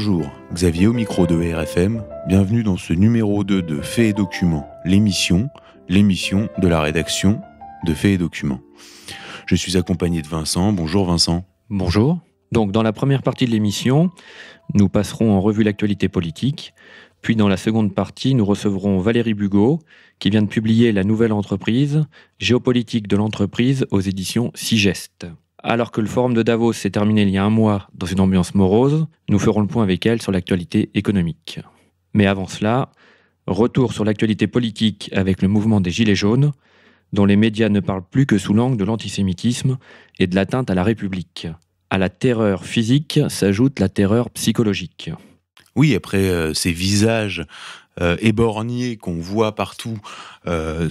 Bonjour, Xavier au micro de RFM. Bienvenue dans ce numéro 2 de Faits et Documents, l'émission, l'émission de la rédaction de Faits et Documents. Je suis accompagné de Vincent. Bonjour Vincent. Bonjour. Donc dans la première partie de l'émission, nous passerons en revue l'actualité politique. Puis dans la seconde partie, nous recevrons Valérie Bugot, qui vient de publier La Nouvelle Entreprise, géopolitique de l'entreprise aux éditions Sigeste. Alors que le forum de Davos s'est terminé il y a un mois dans une ambiance morose, nous ferons le point avec elle sur l'actualité économique. Mais avant cela, retour sur l'actualité politique avec le mouvement des Gilets jaunes, dont les médias ne parlent plus que sous l'angle de l'antisémitisme et de l'atteinte à la République. À la terreur physique s'ajoute la terreur psychologique. Oui, après euh, ces visages euh, éborgnés qu'on voit partout euh,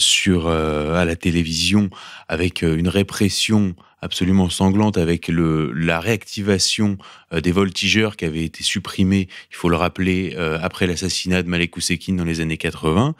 à la télévision avec une répression absolument sanglante avec la réactivation euh, des voltigeurs qui avaient été supprimés, il faut le rappeler, euh, après l'assassinat de Malek Ousekine dans les années 80.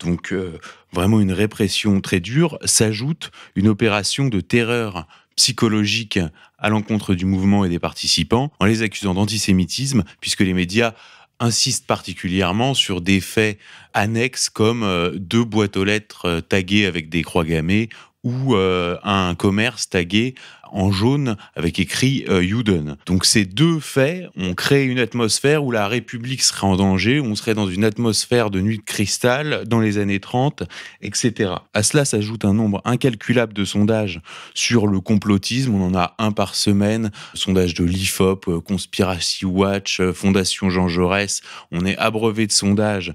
Donc euh, vraiment une répression très dure. S'ajoute une opération de terreur psychologique à l'encontre du mouvement et des participants en les accusant d'antisémitisme puisque les médias insistent particulièrement sur des faits annexes comme deux boîtes aux lettres taguées avec des croix gammées ou euh, un commerce tagué en jaune avec écrit euh, Youden. Donc ces deux faits ont créé une atmosphère où la République serait en danger, où on serait dans une atmosphère de nuit de cristal dans les années 30, etc. À cela s'ajoute un nombre incalculable de sondages sur le complotisme. On en a un par semaine, sondage de l'IFOP, euh, Conspiracy Watch, euh, Fondation Jean Jaurès. On est abreuvé de sondages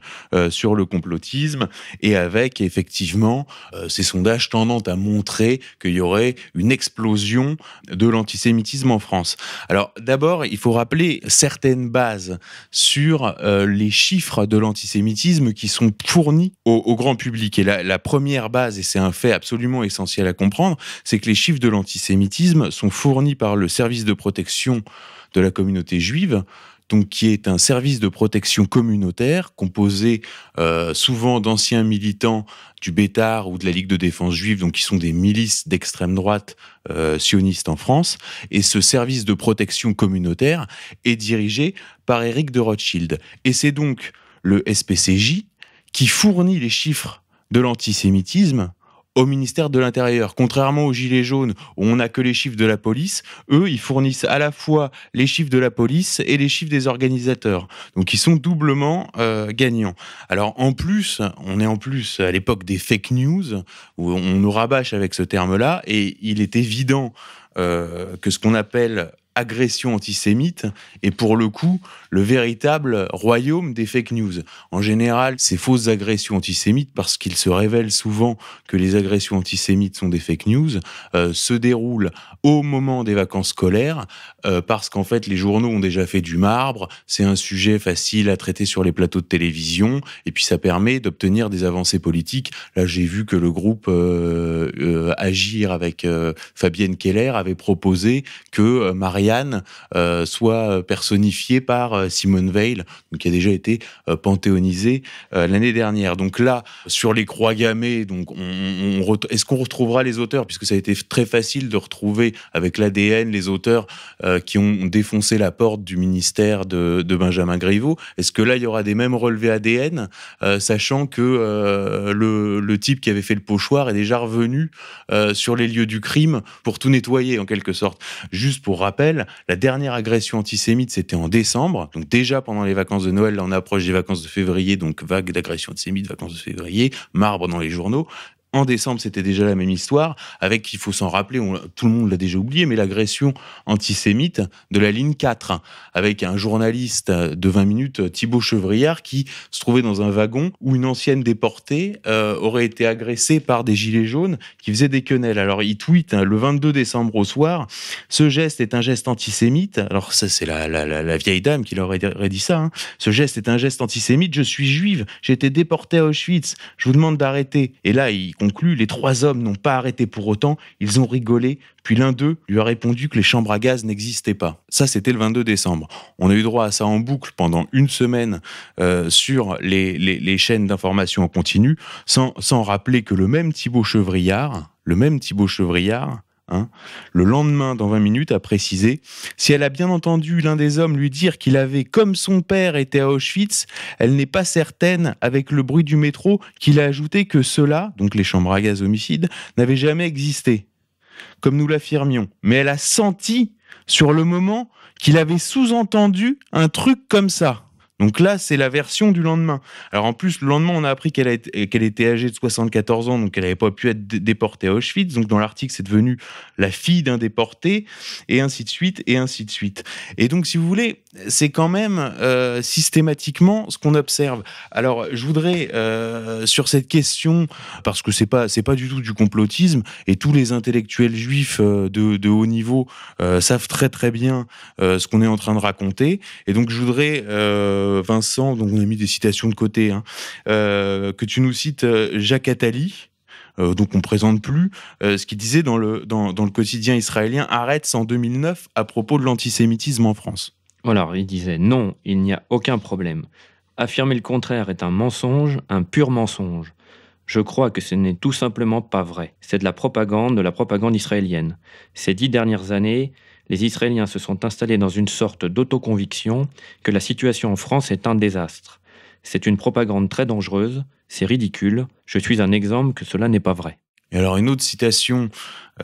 sur le complotisme et avec effectivement ces sondages tendant à montrer qu'il y aurait une explosion de l'antisémitisme en France. Alors d'abord, il faut rappeler certaines bases sur euh, les chiffres de l'antisémitisme qui sont fournis au, grand public. Et la première base, et c'est un fait absolument essentiel à comprendre, c'est que les chiffres de l'antisémitisme sont fournis par le service de protection de la communauté juive donc qui est un service de protection communautaire composé euh, souvent d'anciens militants du Bétard ou de la Ligue de défense juive, donc qui sont des milices d'extrême droite euh, sionistes sioniste en France. Et ce service de protection communautaire est dirigé par Éric de Rothschild. Et c'est donc le SPCJ qui fournit les chiffres de l'antisémitisme au ministère de l'Intérieur. Contrairement aux Gilets jaunes, où on n'a que les chiffres de la police, eux, ils fournissent à la fois les chiffres de la police et les chiffres des organisateurs. Donc ils sont doublement euh, gagnants. Alors en plus, on est en plus à l'époque des fake news, où on nous rabâche avec ce terme-là, et il est évident euh, que ce qu'on appelle agression antisémite et pour le coup le véritable royaume des fake news. En général, ces fausses agressions antisémites, parce qu'il se révèle souvent que les agressions antisémites sont des fake news, euh, se déroulent au moment des vacances scolaires, euh, parce qu'en fait les journaux ont déjà fait du marbre, c'est un sujet facile à traiter sur les plateaux de télévision, et puis ça permet d'obtenir des avancées politiques. Là j'ai vu que le groupe euh, Agir avec Fabienne Keller avait proposé que Marie euh, soit euh, personnifié par euh, Simone Veil, qui a déjà été panthéonisée l'année dernière. Donc là, sur les croix gammées, donc on, est-ce qu'on retrouvera les auteurs puisque ça a été très facile de retrouver avec l'ADN les auteurs qui ont défoncé la porte du ministère de, Benjamin Griveaux. Est-ce que là il y aura des mêmes relevés ADN, sachant que le, type qui avait fait le pochoir est déjà revenu sur les lieux du crime pour tout nettoyer en quelque sorte. Juste pour rappel la dernière agression antisémite, c'était en décembre. Donc déjà pendant les vacances de Noël, on approche des vacances de février, donc vague d'agression antisémite, vacances de février, marbre dans les journaux en décembre, c'était déjà la même histoire, avec, il faut s'en rappeler, tout le monde l'a déjà oublié, mais l'agression antisémite de la ligne 4, avec un journaliste de 20 minutes, Thibaut Chevriard, qui se trouvait dans un wagon où une ancienne déportée euh, aurait été agressée par des gilets jaunes qui faisaient des quenelles. Alors, il tweet hein, le 22 décembre au soir, ce geste est un geste antisémite. Alors, ça, c'est la, vieille dame qui leur aurait dit ça. Hein. Ce geste est un geste antisémite, je suis juive, j'ai été déportée à Auschwitz, je vous demande d'arrêter. Et là, il les trois hommes n'ont pas arrêté pour autant, ils ont rigolé, puis l'un d'eux lui a répondu que les chambres à gaz n'existaient pas. Ça, c'était le 22 décembre. On a eu droit à ça en boucle pendant une semaine euh, sur les, chaînes d'information en continu, sans, rappeler que le même Thibault Chevrillard, le même Thibault Chevrillard, Hein. le lendemain, dans 20 minutes, a précisé Si elle a bien entendu l'un des hommes lui dire qu'il avait, comme son père, été à Auschwitz, elle n'est pas certaine, avec le bruit du métro, qu'il a ajouté que cela, donc les chambres à gaz homicides, n'avait jamais existé, comme nous l'affirmions. Mais elle a senti, sur le moment, qu'il avait sous-entendu un truc comme ça. Donc là, c'est la version du lendemain. Alors en plus, le lendemain, on a appris qu'elle était âgée de 74 ans, donc elle n'avait pas pu être déportée à Auschwitz. Donc dans l'article, c'est devenu la fille d'un déporté, et ainsi de suite, et ainsi de suite. Et donc, si vous voulez, c'est quand même euh, systématiquement ce qu'on observe. Alors, je voudrais euh, sur cette question, parce que c'est pas c'est pas du tout du complotisme, et tous les intellectuels juifs euh, de, de, haut niveau savent très très bien ce qu'on est en train de raconter. Et donc, je voudrais Vincent, donc on a mis des citations de côté, hein, euh, que tu nous cites euh, Jacques Attali, euh, donc on ne présente plus, ce qu'il disait dans le, le quotidien israélien Arrête en 2009 à propos de l'antisémitisme en France. Alors il disait Non, il n'y a aucun problème. Affirmer le contraire est un mensonge, un pur mensonge. Je crois que ce n'est tout simplement pas vrai. C'est de la propagande, de la propagande israélienne. Ces dix dernières années, les Israéliens se sont installés dans une sorte d'autoconviction que la situation en France est un désastre. C'est une propagande très dangereuse, c'est ridicule, je suis un exemple que cela n'est pas vrai. Et alors une autre citation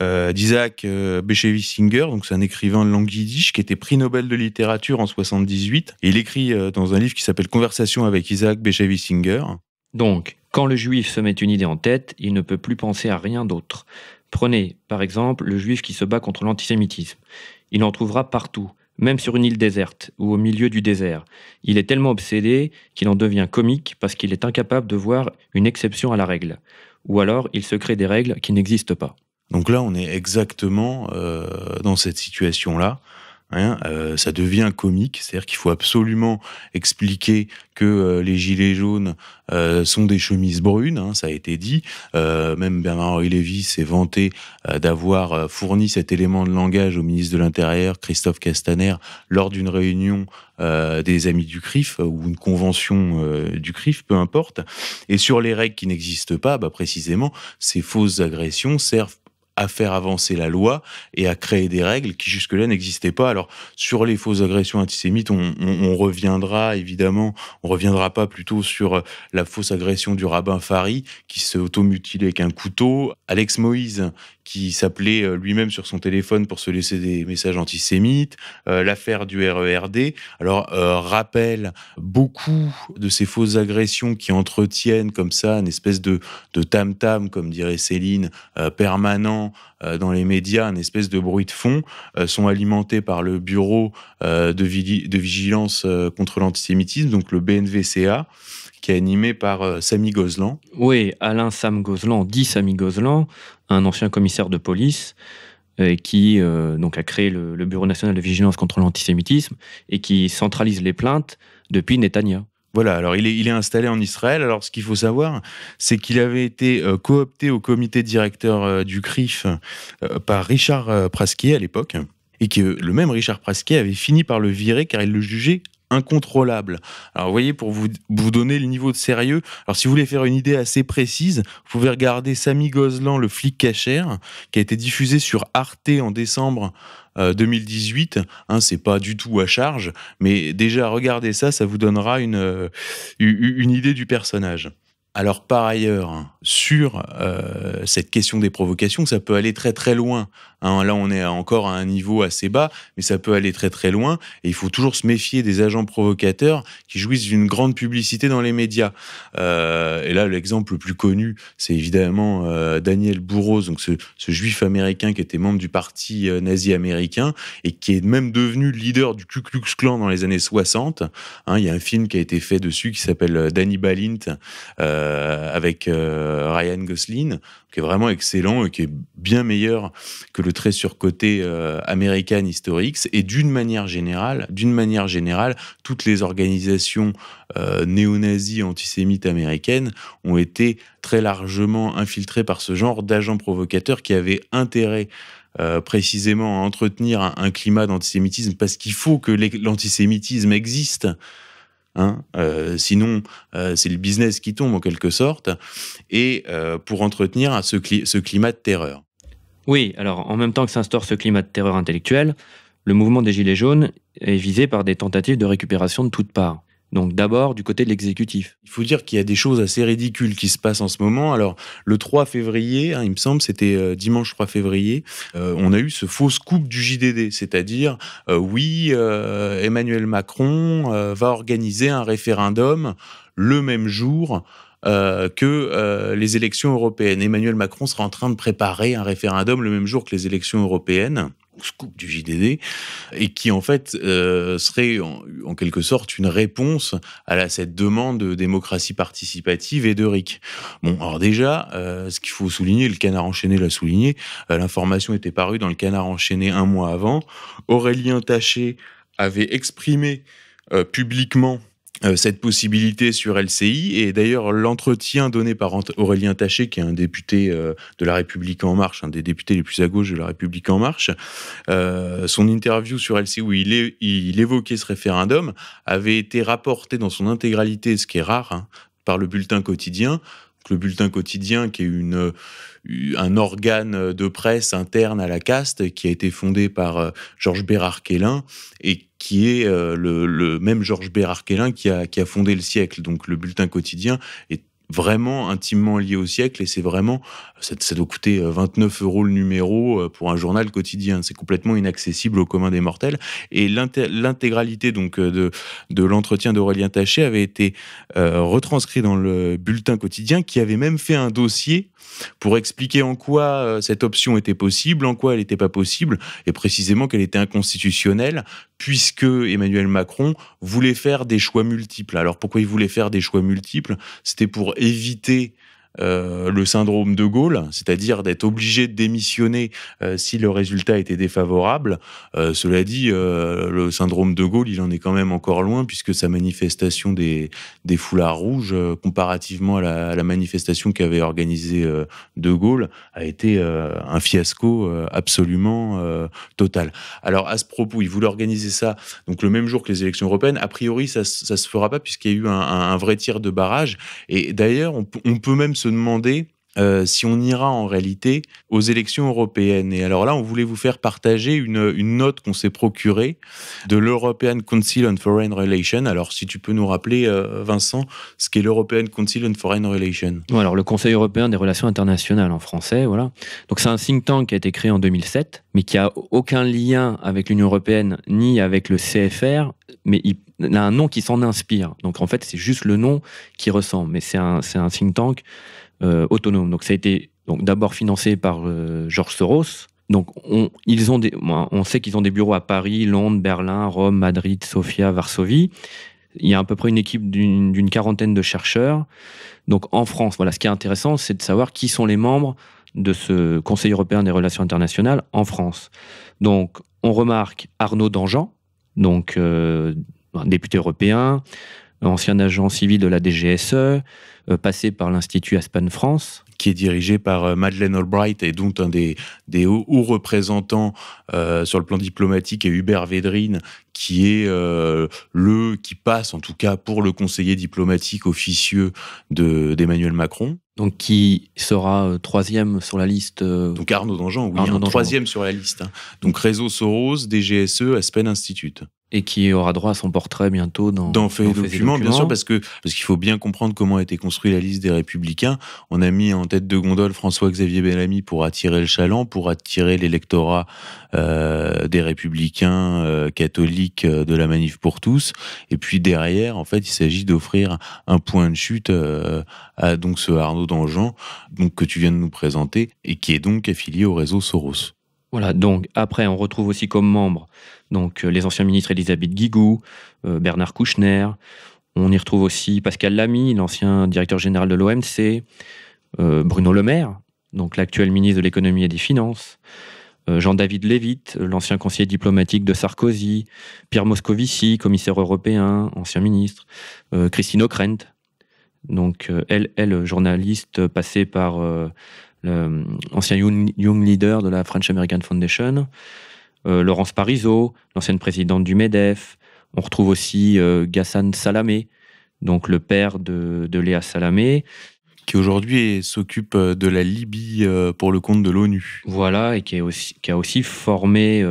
euh, d'Isaac euh, donc c'est un écrivain de langue yiddish qui était prix Nobel de littérature en 78. il écrit euh, dans un livre qui s'appelle Conversation avec Isaac beshevisinger. Donc, quand le juif se met une idée en tête, il ne peut plus penser à rien d'autre. Prenez, par exemple, le juif qui se bat contre l'antisémitisme. Il en trouvera partout, même sur une île déserte ou au milieu du désert. Il est tellement obsédé qu'il en devient comique parce qu'il est incapable de voir une exception à la règle. Ou alors il se crée des règles qui n'existent pas. Donc là, on est exactement euh, dans cette situation-là. Hein, euh, ça devient comique, c'est-à-dire qu'il faut absolument expliquer que euh, les gilets jaunes euh, sont des chemises brunes, hein, ça a été dit. même Bernard-Henri Lévy s'est vanté d'avoir fourni cet élément de langage au ministre de l'Intérieur, Christophe Castaner, lors d'une réunion des Amis du CRIF ou une convention du CRIF, peu importe. Et sur les règles qui n'existent pas, bah, précisément, ces fausses agressions servent à faire avancer la loi et à créer des règles qui jusque-là n'existaient pas. Alors sur les fausses agressions antisémites, on, reviendra évidemment, on reviendra pas plutôt sur euh, la fausse agression du rabbin Fari qui s'est automutilé avec un couteau, Alex Moïse qui s'appelait euh, lui-même sur son téléphone pour se laisser des messages antisémites, euh, l'affaire du RERD. Alors, rappel, rappelle beaucoup de ces fausses agressions qui entretiennent comme ça une espèce de tam-tam, comme dirait Céline, permanent euh, dans les médias, un espèce de bruit de fond, euh, sont alimentés par le Bureau euh, de, vigilance contre l'antisémitisme, donc le BNVCA, qui est animé par Samy Gozlan. Oui, Alain Sam Gozlan, dit Samy Gozlan, un ancien commissaire de police qui donc a créé le, le, Bureau national de vigilance contre l'antisémitisme et qui centralise les plaintes depuis Netanya. Voilà, alors il est, installé en Israël. Alors ce qu'il faut savoir, c'est qu'il avait été euh, coopté au comité directeur euh, du CRIF euh, par Richard Prasquier à l'époque, et que le même Richard Prasquier avait fini par le virer car il le jugeait incontrôlable. Alors vous voyez, pour vous, vous donner le niveau de sérieux, alors si vous voulez faire une idée assez précise, vous pouvez regarder Samy Gozlan, le flic cachère, qui a été diffusé sur Arte en décembre 2018. Euh, hein, c'est pas du tout à charge, mais déjà regardez ça, ça vous donnera une, euh, une idée du personnage. Alors par ailleurs, sur euh, cette question des provocations, ça peut aller très très loin. Hein. là, on est encore à un niveau assez bas, mais ça peut aller très très loin. Et il faut toujours se méfier des agents provocateurs qui jouissent d'une grande publicité dans les médias. Euh, et là, l'exemple le plus connu, c'est évidemment euh, Daniel Bourros, donc ce, juif américain qui était membre du parti nazi américain et qui est même devenu leader du Ku Klux Klan dans les années 60. Hein. Il y a un film qui a été fait dessus qui s'appelle Danny Balint. Euh, avec euh, Ryan Gosling, qui est vraiment excellent et qui est bien meilleur que le très surcoté américain euh, American Et d'une manière générale, d'une manière générale, toutes les organisations néo-nazies antisémites américaines ont été très largement infiltrées par ce genre d'agents provocateurs qui avaient intérêt précisément à entretenir un climat d'antisémitisme parce qu'il faut que l'antisémitisme existe Hein. Euh, sinon, euh, c'est le business qui tombe en quelque sorte, et euh, pour entretenir ce, ce, climat de terreur. Oui, alors en même temps que s'instaure ce climat de terreur intellectuelle, le mouvement des Gilets jaunes est visé par des tentatives de récupération de toutes parts. Donc d'abord du côté de l'exécutif. Il faut dire qu'il y a des choses assez ridicules qui se passent en ce moment. Alors le 3 février, hein, il me semble, c'était euh, dimanche 3 février, euh, on a eu ce fausse coupe du JDD, c'est-à-dire euh, oui, Emmanuel Macron va organiser un référendum le même jour. que les élections européennes. Emmanuel Macron sera en train de préparer un référendum le même jour que les élections européennes scoop du JDD, et qui en fait euh, serait en, quelque sorte une réponse à cette demande de démocratie participative et de RIC. Bon, alors déjà, euh, ce qu'il faut souligner, le canard enchaîné l'a souligné, euh, l'information était parue dans le canard enchaîné un mois avant. Aurélien Taché avait exprimé publiquement euh, cette possibilité sur LCI. Et d'ailleurs, l'entretien donné par Aurélien Taché, qui est un député euh, de La République En Marche, un des députés les plus à gauche de La République En Marche, euh, son interview sur LCI où il, évoquait ce référendum avait été rapporté dans son intégralité, ce qui est rare, hein, par le bulletin quotidien le bulletin quotidien, qui est une, euh, un organe euh, de presse interne à la caste, qui a été fondé par euh, Georges Bérard kellin et qui est le, même Georges Bérard kellin qui a fondé le siècle. Donc le bulletin quotidien est vraiment intimement lié au siècle et c'est vraiment ça, doit coûter 29 euh, euros le numéro euh, pour un journal quotidien c'est complètement inaccessible au commun des mortels et l'intégralité donc euh, de de l'entretien d'Aurélien Taché avait été retranscrit dans le bulletin quotidien qui avait même fait un dossier pour expliquer en quoi cette option était possible en quoi elle n'était pas possible et précisément qu'elle était inconstitutionnelle puisque Emmanuel Macron voulait faire des choix multiples. Alors pourquoi il voulait faire des choix multiples C'était pour éviter euh, le syndrome de Gaulle, c'est-à-dire d'être obligé de démissionner euh, si le résultat était défavorable. Euh, cela dit, le syndrome de Gaulle, il en est quand même encore loin, puisque sa manifestation des, foulards rouges, comparativement à la, manifestation qu'avait organisée de Gaulle, a été un fiasco absolument total. Alors à ce propos, il voulait organiser ça donc le même jour que les élections européennes. A priori, ça ne se fera pas, puisqu'il y a eu un, vrai tir de barrage. Et d'ailleurs, on, on peut même se demander euh, si on ira en réalité aux élections européennes. Et alors là, on voulait vous faire partager une, une note qu'on s'est procurée de l'European Council on Foreign Relations. Alors, si tu peux nous rappeler, euh, Vincent, ce qu'est l'European Council on Foreign Relations. alors, le Conseil européen des relations internationales en français, voilà. Donc, c'est un think tank qui a été créé en 2007, mais qui a aucun lien avec l'Union européenne ni avec le CFR, mais il a un nom qui s'en inspire. Donc en fait, c'est juste le nom qui ressemble, mais c'est un, c'est un think tank euh, autonome. Donc ça a été donc d'abord financé par euh, Georges George Soros. Donc on, ils ont des, on sait qu'ils ont des bureaux à Paris, Londres, Berlin, Rome, Madrid, Sofia, Varsovie. Il y a à peu près une équipe d'une, d'une quarantaine de chercheurs. Donc en France, voilà, ce qui est intéressant, c'est de savoir qui sont les membres de ce Conseil européen des relations internationales en France. Donc on remarque Arnaud Dangean, donc euh, député européen, ancien agent civil de la DGSE, euh, passé par l'Institut Aspen France. Qui est dirigé par euh, Madeleine Albright et dont un des, hauts, représentants euh, sur le plan diplomatique est Hubert Védrine, qui est le, qui passe en tout cas pour le conseiller diplomatique officieux d'Emmanuel Macron. Donc qui sera troisième sur la liste. Donc Arnaud Dangean, oui, hein, troisième sur la liste. Hein. Donc réseau Soros, DGSE, Aspen Institute et qui aura droit à son portrait bientôt dans, dans, fait dans bien sûr, parce que parce qu'il faut bien comprendre comment a été construite la liste des républicains. On a mis en tête de gondole François-Xavier Bellamy pour attirer le chaland, pour attirer l'électorat euh, des républicains euh, catholiques euh, de la manif pour tous. Et puis derrière, en fait, il s'agit d'offrir un point de chute à donc ce Arnaud Dangean, donc que tu viens de nous présenter et qui est donc affilié au réseau Soros. Voilà, donc après, on retrouve aussi comme membres donc, euh, les anciens ministres Elisabeth Guigou, euh, Bernard Kouchner. On y retrouve aussi Pascal Lamy, l'ancien directeur général de l'OMC, euh, Bruno Le Maire, donc l'actuel ministre de l'économie et des finances, Jean-David Lévite, l'ancien conseiller diplomatique de Sarkozy, Pierre Moscovici, commissaire européen, ancien ministre, Christine O'Krent, donc elle, elle, journaliste passée par l'ancien euh, young, leader de la French American Foundation, euh, Laurence Parisot, l'ancienne présidente du MEDEF. On retrouve aussi euh, Gassan Salamé, donc le père de, Léa Salamé. Qui aujourd'hui s'occupe de la Libye pour le compte de l'ONU. Voilà, et qui, aussi, qui a aussi formé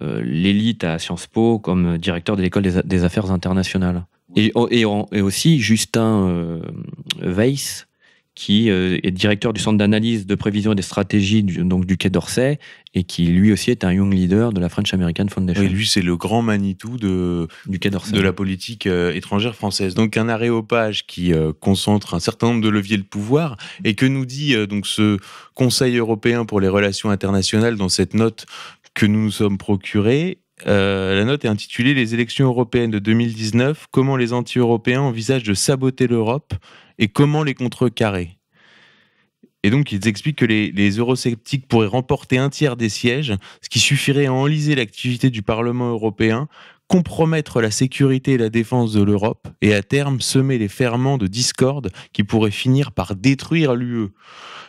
l'élite à Sciences Po comme directeur de l'école des, affaires internationales. Et, et, et aussi Justin Weiss, qui euh, est directeur du centre d'analyse de prévision et des stratégies du, donc du Quai d'Orsay et qui lui aussi est un young leader de la French American Foundation. Et lui c'est le grand Manitou de du Quai d'Orsay de la politique euh, étrangère française. Donc un aréopage qui euh, concentre un certain nombre de leviers de pouvoir et que nous dit donc ce Conseil européen pour les relations internationales dans cette note que nous nous sommes procurés. la note est intitulée Les élections européennes de 2019, comment les anti-européens envisagent de saboter l'Europe et comment les contrecarrer. Et donc, ils expliquent que les, eurosceptiques pourraient remporter un tiers des sièges, ce qui suffirait à enliser l'activité du Parlement européen, compromettre la sécurité et la défense de l'Europe, et à terme semer les ferments de discorde qui pourraient finir par détruire l'UE.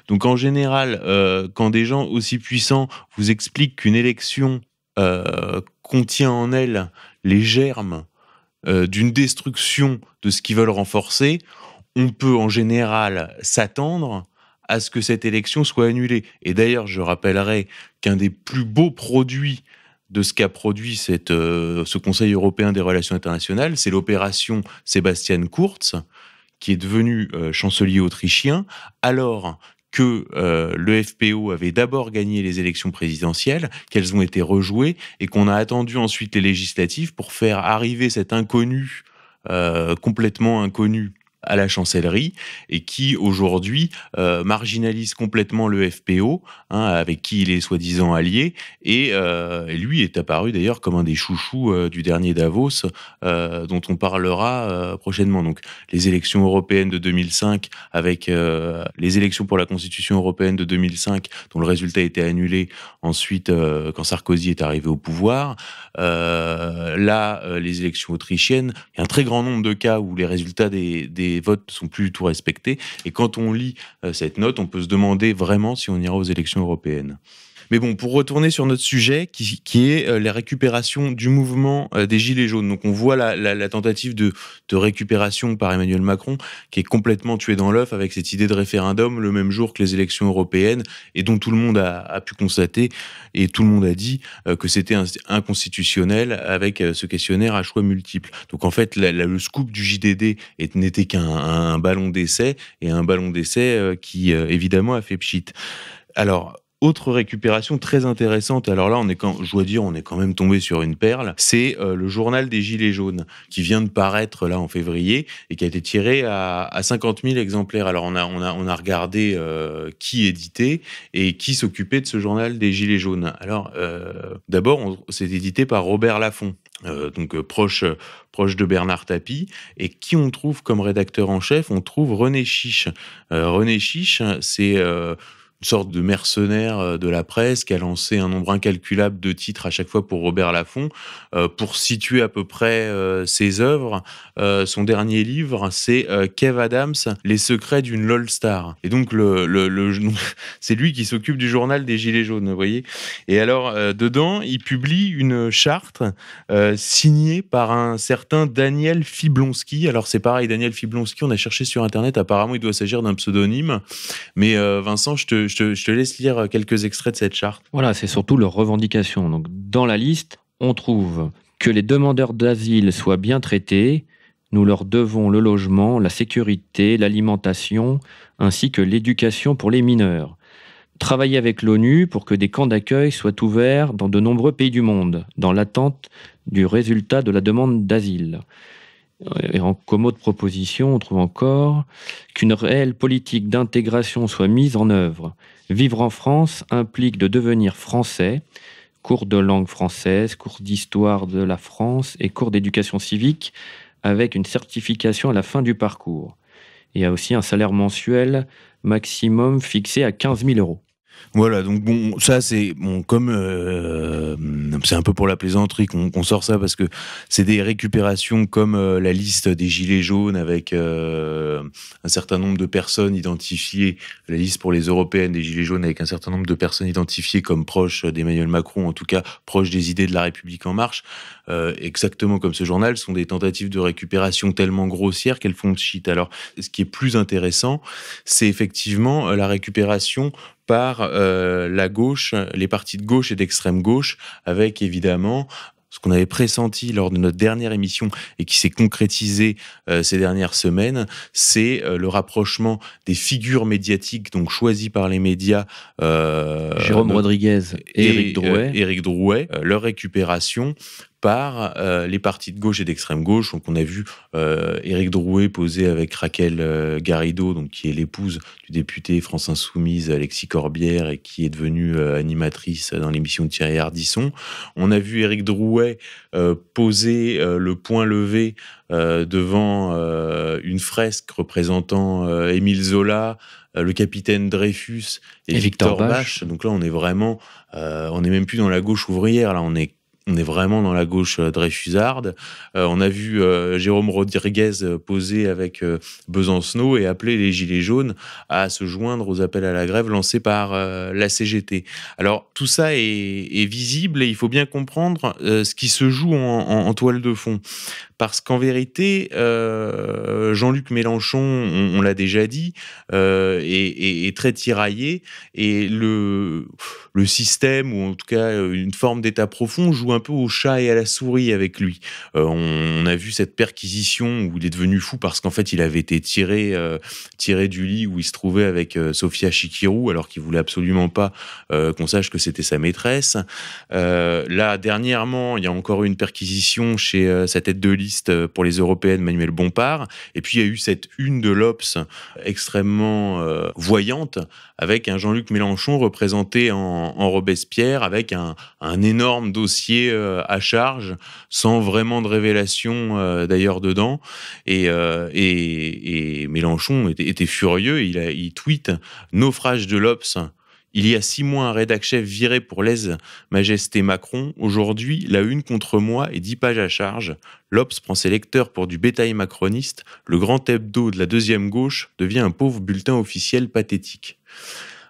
Donc, en général, euh, quand des gens aussi puissants vous expliquent qu'une élection euh, contient en elle les germes euh, d'une destruction de ce qu'ils veulent renforcer, on peut en général s'attendre à ce que cette élection soit annulée. Et d'ailleurs, je rappellerai qu'un des plus beaux produits de ce qu'a produit euh, ce Conseil européen des relations internationales, c'est l'opération Sébastien Kurz, qui est devenu euh, chancelier autrichien, alors que euh, le FPO avait d'abord gagné les élections présidentielles, qu'elles ont été rejouées, et qu'on a attendu ensuite les législatives pour faire arriver cet inconnu, complètement inconnu à la chancellerie et qui aujourd'hui euh, marginalise complètement le FPO, hein, avec qui il est soi-disant allié, euh, et lui est apparu d'ailleurs comme un des chouchous euh, du dernier Davos, dont on parlera prochainement. Donc les élections européennes de 2005, avec les élections pour la Constitution européenne de 2005, dont le résultat a été annulé ensuite quand Sarkozy est arrivé au pouvoir, là les élections autrichiennes, il y a un très grand nombre de cas où les résultats des les votes ne sont plus du tout respectés. Et quand on lit euh, cette note, on peut se demander vraiment si on ira aux élections européennes. Mais bon, pour retourner sur notre sujet, qui, qui est euh, la récupération du mouvement euh, des Gilets jaunes. Donc on voit la, la, la tentative de, de, récupération par Emmanuel Macron, qui est complètement tué dans l'œuf avec cette idée de référendum le même jour que les élections européennes, et dont tout le monde a, a pu constater, et tout le monde a dit euh, que c'était inconstitutionnel avec ce questionnaire à choix multiples. Donc en fait, le scoop du JDD n'était qu'un ballon d'essai, et un ballon d'essai qui, évidemment, a fait pchit. Alors, autre récupération très intéressante, alors là, on est quand, je dois dire, on est quand même tombé sur une perle, c'est euh, le journal des Gilets jaunes, qui vient de paraître là en février et qui a été tiré à, 50 000 exemplaires. Alors on a, on a, on a regardé euh, qui éditait et qui s'occupait de ce journal des Gilets jaunes. Alors euh, d'abord, c'est édité par Robert Laffont, donc proche, proche de Bernard Tapie. Et qui on trouve comme rédacteur en chef On trouve René Chiche. René Chiche, c'est une sorte de mercenaire euh, de la presse qui a lancé un nombre incalculable de titres à chaque fois pour Robert Laffont. Euh, pour situer à peu près euh, ses œuvres, son dernier livre, c'est Kev Adams, Les secrets d'une LOL star. Et donc, le, le, c'est lui qui s'occupe du journal des Gilets jaunes, vous voyez. Et alors, dedans, il publie une charte signée par un certain Daniel Fiblonski. Alors, c'est pareil, Daniel Fiblonski, on a cherché sur Internet, apparemment, il doit s'agir d'un pseudonyme. Mais Vincent, je te, je te, laisse lire euh, quelques extraits de cette charte. Voilà, c'est surtout leurs revendications. dans la liste, on trouve que les demandeurs d'asile soient bien traités. Nous leur devons le logement, la sécurité, l'alimentation, ainsi que l'éducation pour les mineurs. Travailler avec l'ONU pour que des camps d'accueil soient ouverts dans de nombreux pays du monde, dans l'attente du résultat de la demande d'asile. Et en commode proposition, on trouve encore qu'une réelle politique d'intégration soit mise en œuvre. Vivre en France implique de devenir français, cours de langue française, cours d'histoire de la France et cours d'éducation civique avec une certification à la fin du parcours. Il y a aussi un salaire mensuel maximum fixé à 15 000 euros. Voilà, donc bon, ça c'est bon, comme euh, c'est un peu pour la plaisanterie qu'on sort ça parce que c'est des récupérations comme euh, la liste des gilets jaunes avec euh, un certain nombre de personnes identifiées, la liste pour les européennes des gilets jaunes avec un certain nombre de personnes identifiées comme proches d'Emmanuel Macron, en tout cas proches des idées de la République en marche, exactement comme ce journal, sont des tentatives de récupération tellement grossières qu'elles font de shit. Alors, ce qui est plus intéressant, c'est effectivement la récupération par euh, la gauche, les partis de gauche et d'extrême gauche, avec évidemment ce qu'on avait pressenti lors de notre dernière émission et qui s'est concrétisé euh, ces dernières semaines, c'est euh, le rapprochement des figures médiatiques donc choisies par les médias. Jérôme Rodriguez et Éric Drouet. Éric Drouet, leur récupération par euh, les partis de gauche et d'extrême gauche. Donc, on a vu euh, Éric Drouet poser avec Raquel euh, Garrido, donc qui est l'épouse du député France Insoumise Alexis Corbière et qui est devenue euh, animatrice dans l'émission de Thierry Ardisson. On a vu Éric Drouet poser le point levé devant une fresque représentant Émile Zola le capitaine Dreyfus et, Victor, Bach. Donc là, on est vraiment, euh, on n'est même plus dans la gauche ouvrière. Là, on est on est vraiment dans la gauche euh, dreyfusarde. Euh, on a vu euh, Jérôme Rodriguez poser avec euh, Besancenot et appeler les Gilets jaunes à se joindre aux appels à la grève lancés par la CGT. Alors tout ça est, visible et il faut bien comprendre ce qui se joue en toile de fond parce qu'en vérité, euh, Jean-Luc Mélenchon, on, l'a déjà dit, euh, est, très tiraillé et le, le système, ou en tout cas euh, une forme d'état profond, joue un peu au chat et à la souris avec lui. on, a vu cette perquisition où il est devenu fou parce qu'en fait, il avait été tiré, tiré du lit où il se trouvait avec Sophia Chikirou, alors qu'il voulait absolument pas qu'on sache que c'était sa maîtresse. là, dernièrement, il y a encore eu une perquisition chez sa tête de lit euh, pour les européennes, Manuel Bompard. Et puis il y a eu cette une de l'Obs extrêmement euh, voyante, avec un Jean-Luc Mélenchon représenté en, Robespierre, avec un, énorme dossier euh, à charge, sans vraiment de révélation d'ailleurs dedans. Et, Mélenchon était, furieux, il, a, il tweet Naufrage de l'Obs il y a six mois, un rédac-chef viré pour l'aise-majesté Macron. Aujourd'hui, la une contre moi et dix pages à charge. L'Obs prend ses lecteurs pour du bétail macroniste. Le grand hebdo de la deuxième gauche devient un pauvre bulletin officiel pathétique.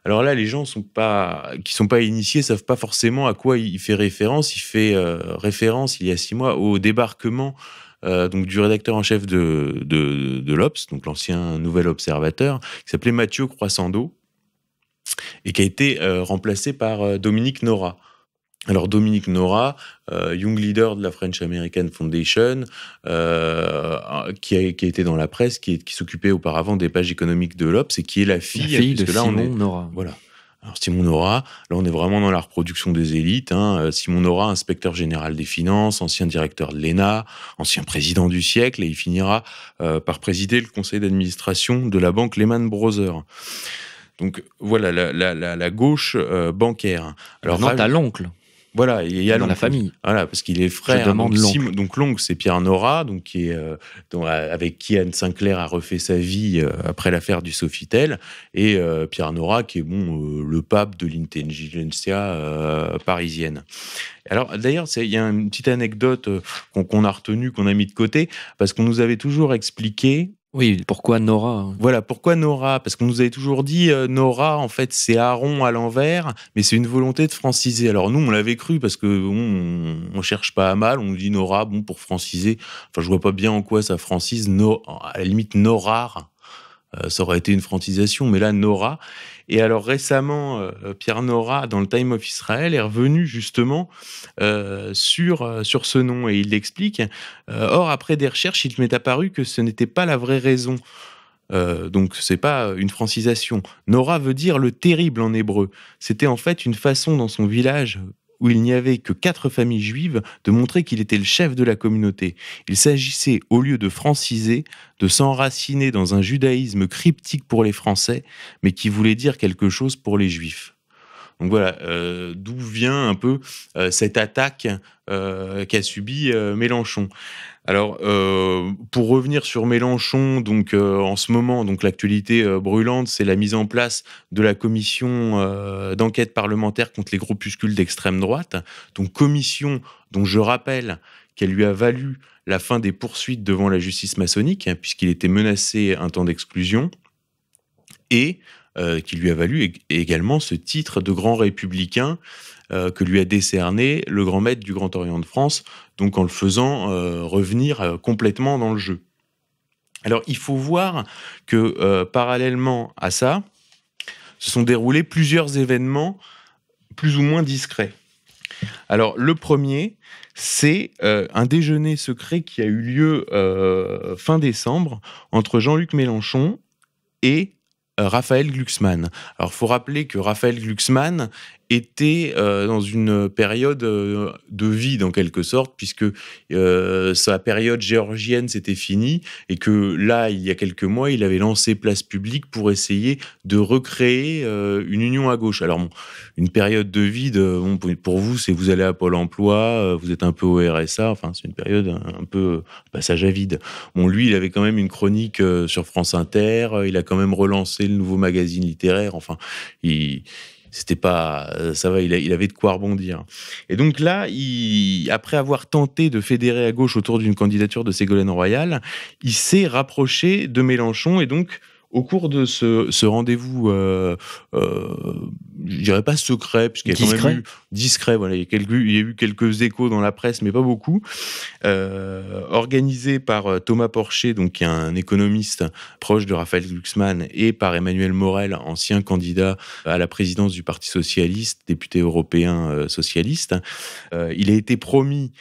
Alors là, les gens sont pas, qui sont pas initiés savent pas forcément à quoi il fait référence. Il fait euh, référence, il y a six mois, au débarquement euh, donc du rédacteur en chef de, de, l'Obs, donc l'ancien Nouvel Observateur, qui s'appelait Mathieu Croissando, et qui a été euh, remplacé par euh, Dominique Nora. Alors Dominique Nora, euh, young leader de la French American Foundation, qui, a, qui, été dans la presse, qui, qui s'occupait auparavant des pages économiques de l'Obs et qui est la fille, de là, Simon on est, Nora. Voilà. Alors Simon Nora, là on est vraiment dans la reproduction des élites. Hein. Simon Nora, inspecteur général des finances, ancien directeur de l'ENA, ancien président du siècle, et il finira par présider le conseil d'administration de la banque Lehman Brothers. Donc voilà, la, gauche euh, bancaire. Alors, non, t'as l'oncle. Voilà, il y a dans la famille. Voilà, parce qu'il est frère. demande donc, donc l'oncle, c'est Pierre Nora, donc qui est euh, euh, avec qui Anne Sinclair a refait sa vie après l'affaire du Sofitel, et Pierre Nora qui est bon le pape de l'intelligentsia parisienne. Alors d'ailleurs, il y a une petite anecdote qu'on a retenue, qu'on a mis de côté, parce qu'on nous avait toujours expliqué oui, pourquoi Nora Voilà, pourquoi Nora Parce qu'on nous avait toujours dit euh, Nora, en fait, c'est Aaron à l'envers, mais c'est une volonté de franciser. Alors nous, on l'avait cru parce que on, cherche pas à mal, on nous dit Nora, bon pour franciser. Enfin, je vois pas bien en quoi ça francise. No, à la limite, Nora, euh, ça aurait été une francisation, mais là, Nora. Et alors récemment, euh, euh, Pierre Nora, dans le Time of Israel, est revenu justement euh, sur, sur ce nom et il l'explique. or, après des recherches, il m'est apparu que ce n'était pas la vraie raison. Donc, donc n'est pas une francisation. Nora veut dire le terrible en hébreu. C'était en fait une façon dans son village où il n'y avait que quatre familles juives, de montrer qu'il était le chef de la communauté. Il s'agissait, au lieu de franciser, de s'enraciner dans un judaïsme cryptique pour les Français, mais qui voulait dire quelque chose pour les Juifs. Donc voilà, euh, d'où vient un peu euh, cette attaque euh, qu'a subie Mélenchon. Alors, euh, pour revenir sur Mélenchon, donc euh, en ce moment, donc l'actualité euh, brûlante, c'est la mise en place de la commission d'enquête parlementaire contre les groupuscules d'extrême droite. Donc commission dont je rappelle qu'elle lui a valu la fin des poursuites devant la justice maçonnique, hein, puisqu'il était menacé un temps d'exclusion, et qui lui a valu également ce titre de grand républicain que lui a décerné le grand maître du Grand Orient de France donc en le faisant euh, revenir euh, complètement dans le jeu. Alors il faut voir que euh, parallèlement à ça, se sont déroulés plusieurs événements plus ou moins discrets. Alors le premier, c'est un déjeuner secret qui a eu lieu fin décembre entre Jean-Luc Mélenchon et Raphaël Glucksmann. Alors, faut rappeler que Raphaël Glucksmann était euh, dans une période euh, de vide en quelque sorte, puisque euh, sa période géorgienne s'était finie et que là, il y a quelques mois, il avait lancé Place Publique pour essayer de recréer une union à gauche. Alors, une période de vide, bon, pour vous, c'est vous allez à Pôle Emploi, vous êtes un peu au RSA, enfin, c'est une période un, un peu passage à vide. Bon, lui, il avait quand même une chronique sur France Inter, il a quand même relancé le nouveau magazine littéraire, enfin, il, c'était pas, euh, ça va, il, avait de quoi rebondir. Et donc là, après avoir tenté de fédérer à gauche autour d'une candidature de Ségolène Royal, il s'est rapproché de Mélenchon et donc au cours de ce, rendez-vous, je euh, ne euh, je dirais pas secret, puisqu'il y a quand même eu discret, voilà, il y, a eu quelques échos dans la presse, mais pas beaucoup, euh, organisé par Thomas Porcher, donc un économiste proche de Raphaël Glucksmann, et par Emmanuel Morel, ancien candidat à la présidence du Parti socialiste, député européen socialiste. il a été promis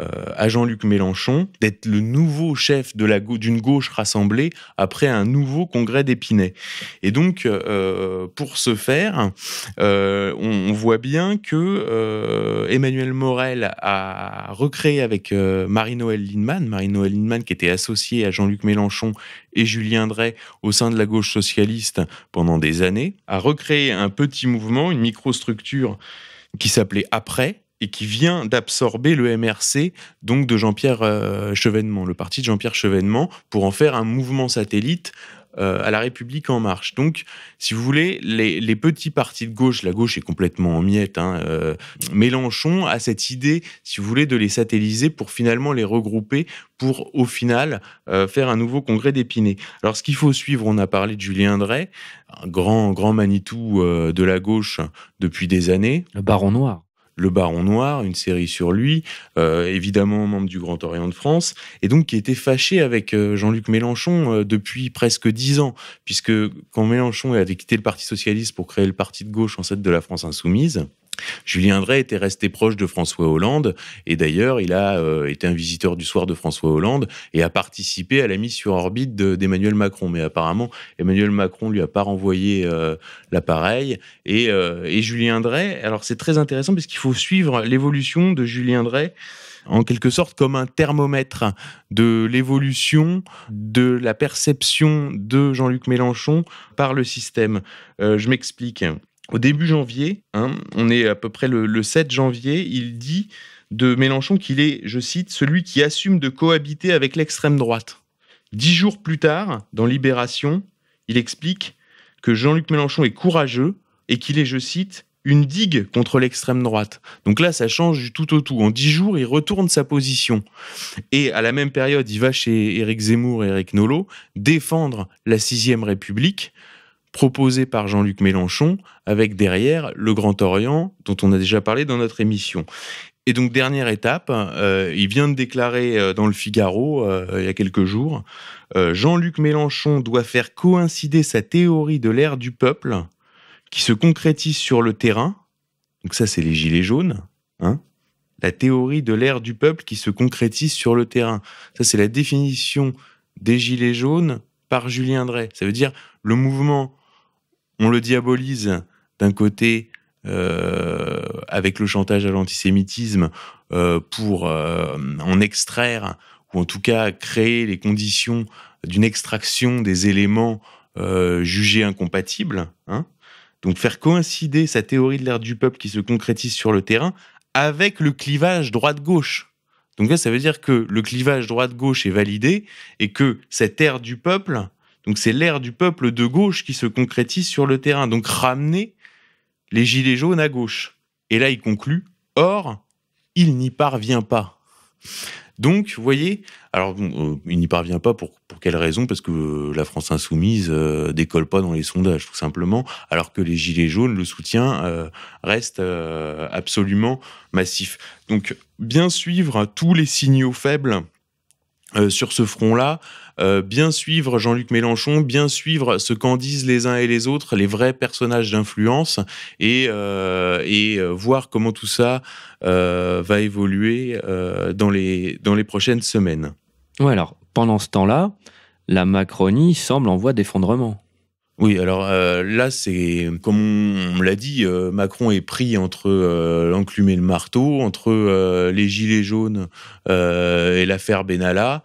euh, à Jean-Luc Mélenchon d'être le nouveau chef de la d'une gauche rassemblée après un nouveau congrès d'Épinay. Et donc, euh, pour ce faire, euh, on, voit bien que Emmanuel Morel a recréé avec Marie-Noël Lindemann, Marie-Noël Lindemann qui était associée à Jean-Luc Mélenchon et Julien Drey au sein de la gauche socialiste pendant des années, a recréé un petit mouvement, une microstructure qui s'appelait Après, et qui vient d'absorber le MRC donc de Jean-Pierre euh, Chevènement, le parti de Jean-Pierre Chevènement, pour en faire un mouvement satellite euh, à la République en marche. Donc, si vous voulez, les, petits partis de gauche, la gauche est complètement en miettes, hein, euh, Mélenchon a cette idée, si vous voulez, de les satelliser pour finalement les regrouper pour, au final, faire un nouveau congrès d'Épinay. Alors, ce qu'il faut suivre, on a parlé de Julien Drey, un grand, grand Manitou de la gauche depuis des années. Le baron noir. Le Baron Noir, une série sur lui, euh, évidemment membre du Grand Orient de France, et donc qui était fâché avec euh, Jean-Luc Mélenchon euh, depuis presque dix ans, puisque quand Mélenchon avait quitté le Parti socialiste pour créer le Parti de gauche en tête de la France insoumise, Julien Drey était resté proche de François Hollande et d'ailleurs il a euh, été un visiteur du soir de François Hollande et a participé à la mise sur orbite d'Emmanuel Macron. Mais apparemment Emmanuel Macron lui a pas renvoyé euh, l'appareil euh, et, Julien Drey. Alors c'est très intéressant parce qu'il faut suivre l'évolution de Julien Drey en quelque sorte comme un thermomètre de l'évolution de la perception de Jean-Luc Mélenchon par le système. je m'explique au début janvier, hein, on est à peu près le, 7 janvier, il dit de Mélenchon qu'il est, je cite, celui qui assume de cohabiter avec l'extrême droite. Dix jours plus tard, dans Libération, il explique que Jean-Luc Mélenchon est courageux et qu'il est, je cite, une digue contre l'extrême droite. Donc là, ça change du tout au tout. En dix jours, il retourne sa position. Et à la même période, il va chez Éric Zemmour et Éric Nolot défendre la sixième République proposé par Jean-Luc Mélenchon, avec derrière le Grand Orient, dont on a déjà parlé dans notre émission. Et donc, dernière étape, euh, il vient de déclarer euh, dans le Figaro, euh, il y a quelques jours, Jean-Luc Mélenchon doit faire coïncider sa théorie de l'ère du peuple, qui se concrétise sur le terrain, donc ça c'est les Gilets jaunes, hein, la théorie de l'ère du peuple qui se concrétise sur le terrain. Ça c'est la définition des Gilets jaunes par Julien Drey. Ça veut dire le mouvement on le diabolise d'un côté euh, avec le chantage à l'antisémitisme euh, pour euh, en extraire ou en tout cas créer les conditions d'une extraction des éléments jugés incompatibles. Hein. Donc faire coïncider sa théorie de l'ère du peuple qui se concrétise sur le terrain avec le clivage droite-gauche. Donc là, ça veut dire que le clivage droite-gauche est validé et que cette ère du peuple donc c'est l'air du peuple de gauche qui se concrétise sur le terrain. Donc ramener les gilets jaunes à gauche. Et là, il conclut, or, il n'y parvient pas. Donc, vous voyez, alors euh, il n'y parvient pas pour, pour quelle raison Parce que euh, la France insoumise euh, décolle pas dans les sondages, tout simplement, alors que les Gilets jaunes, le soutien reste absolument massif. Donc, bien suivre tous les signaux faibles sur ce front-là, euh, bien suivre Jean-Luc Mélenchon, bien suivre ce qu'en disent les uns et les autres, les vrais personnages d'influence, et, euh, et euh, voir comment tout ça va évoluer dans, les, dans les prochaines semaines. alors pendant ce temps-là, la Macronie semble en voie d'effondrement. Oui, alors euh, là, c'est comme on, l'a dit, euh, Macron est pris entre euh, l'enclume et le marteau, entre les gilets jaunes et l'affaire Benalla,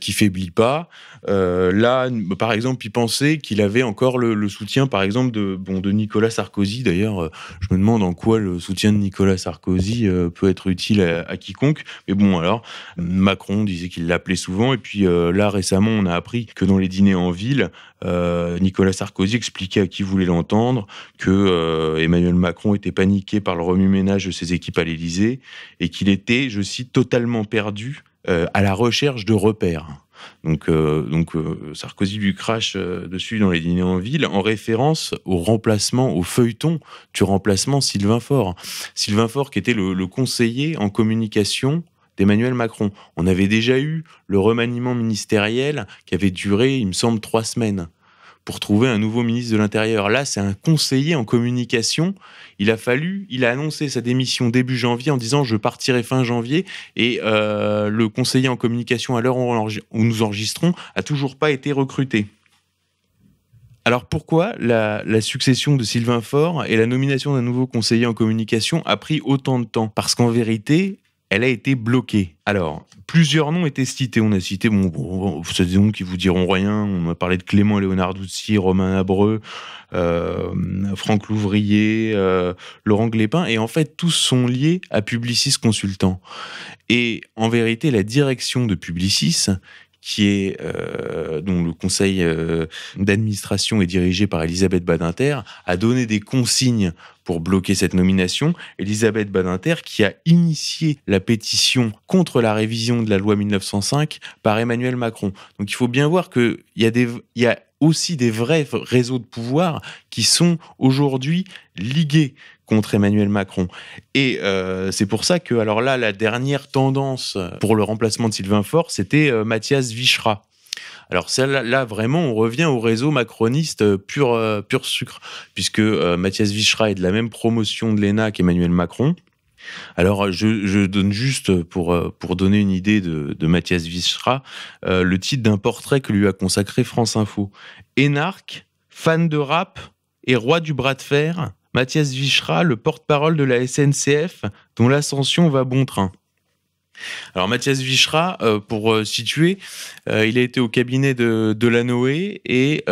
qui faiblit pas. là, par exemple, il pensait qu'il avait encore le, soutien, par exemple, de, bon, de Nicolas Sarkozy. D'ailleurs, je me demande en quoi le soutien de Nicolas Sarkozy peut être utile à, quiconque. Mais bon, alors, Macron disait qu'il l'appelait souvent. Et puis là, récemment, on a appris que dans les dîners en ville, euh, Nicolas Sarkozy expliquait à qui voulait l'entendre que euh, Emmanuel Macron était paniqué par le remue-ménage de ses équipes à l'Élysée et qu'il était, je cite, totalement perdu euh, à la recherche de repères. Donc, Sarkozy lui crache dessus dans les dîners en ville en référence au remplacement, au feuilleton du remplacement Sylvain Faure. Sylvain Faure qui était le conseiller en communication d'Emmanuel Macron. On avait déjà eu le remaniement ministériel qui avait duré, il me semble, trois semaines pour trouver un nouveau ministre de l'Intérieur. Là, c'est un conseiller en communication. Il a fallu, il a annoncé sa démission début janvier en disant je partirai fin janvier. Et euh, le conseiller en communication, à l'heure où nous enregistrons, a toujours pas été recruté. Alors pourquoi la, la, succession de Sylvain Faure et la nomination d'un nouveau conseiller en communication a pris autant de temps Parce qu'en vérité, elle a été bloquée. Alors, plusieurs noms étaient cités. On a cité, bon, c'est des noms qui vous diront rien. On a parlé de Clément Léonard Douzzi, Romain Abreu, euh, Franck Louvrier, euh, Laurent Glépin. Et en fait, tous sont liés à Publicis Consultant. Et en vérité, la direction de Publicis, qui est euh, dont le conseil euh, d'administration est dirigé par Elisabeth Badinter, a donné des consignes pour bloquer cette nomination. Elisabeth Badinter, qui a initié la pétition contre la révision de la loi 1905 par Emmanuel Macron. Donc il faut bien voir qu'il y a des il y a aussi des vrais réseaux de pouvoir qui sont aujourd'hui ligués, contre Emmanuel Macron. Et euh, c'est pour ça que, alors là, la dernière tendance euh, pour le remplacement de Sylvain Faure, c'était euh, Mathias Vichra. Alors là vraiment, on revient au réseau macroniste pur, pur sucre, puisque Mathias Vichra est de la même promotion de l'ENA qu'Emmanuel Macron. Alors, je, donne juste, pour, pour donner une idée de, Mathias Vichra, le titre d'un portrait que lui a consacré France Info. Énarque, fan de rap et roi du bras de fer, Mathias Vichra, le porte-parole de la SNCF, dont l'ascension va bon train. Alors Mathias Vichra, euh, pour euh, situer, euh, il a été au cabinet de Delanoé et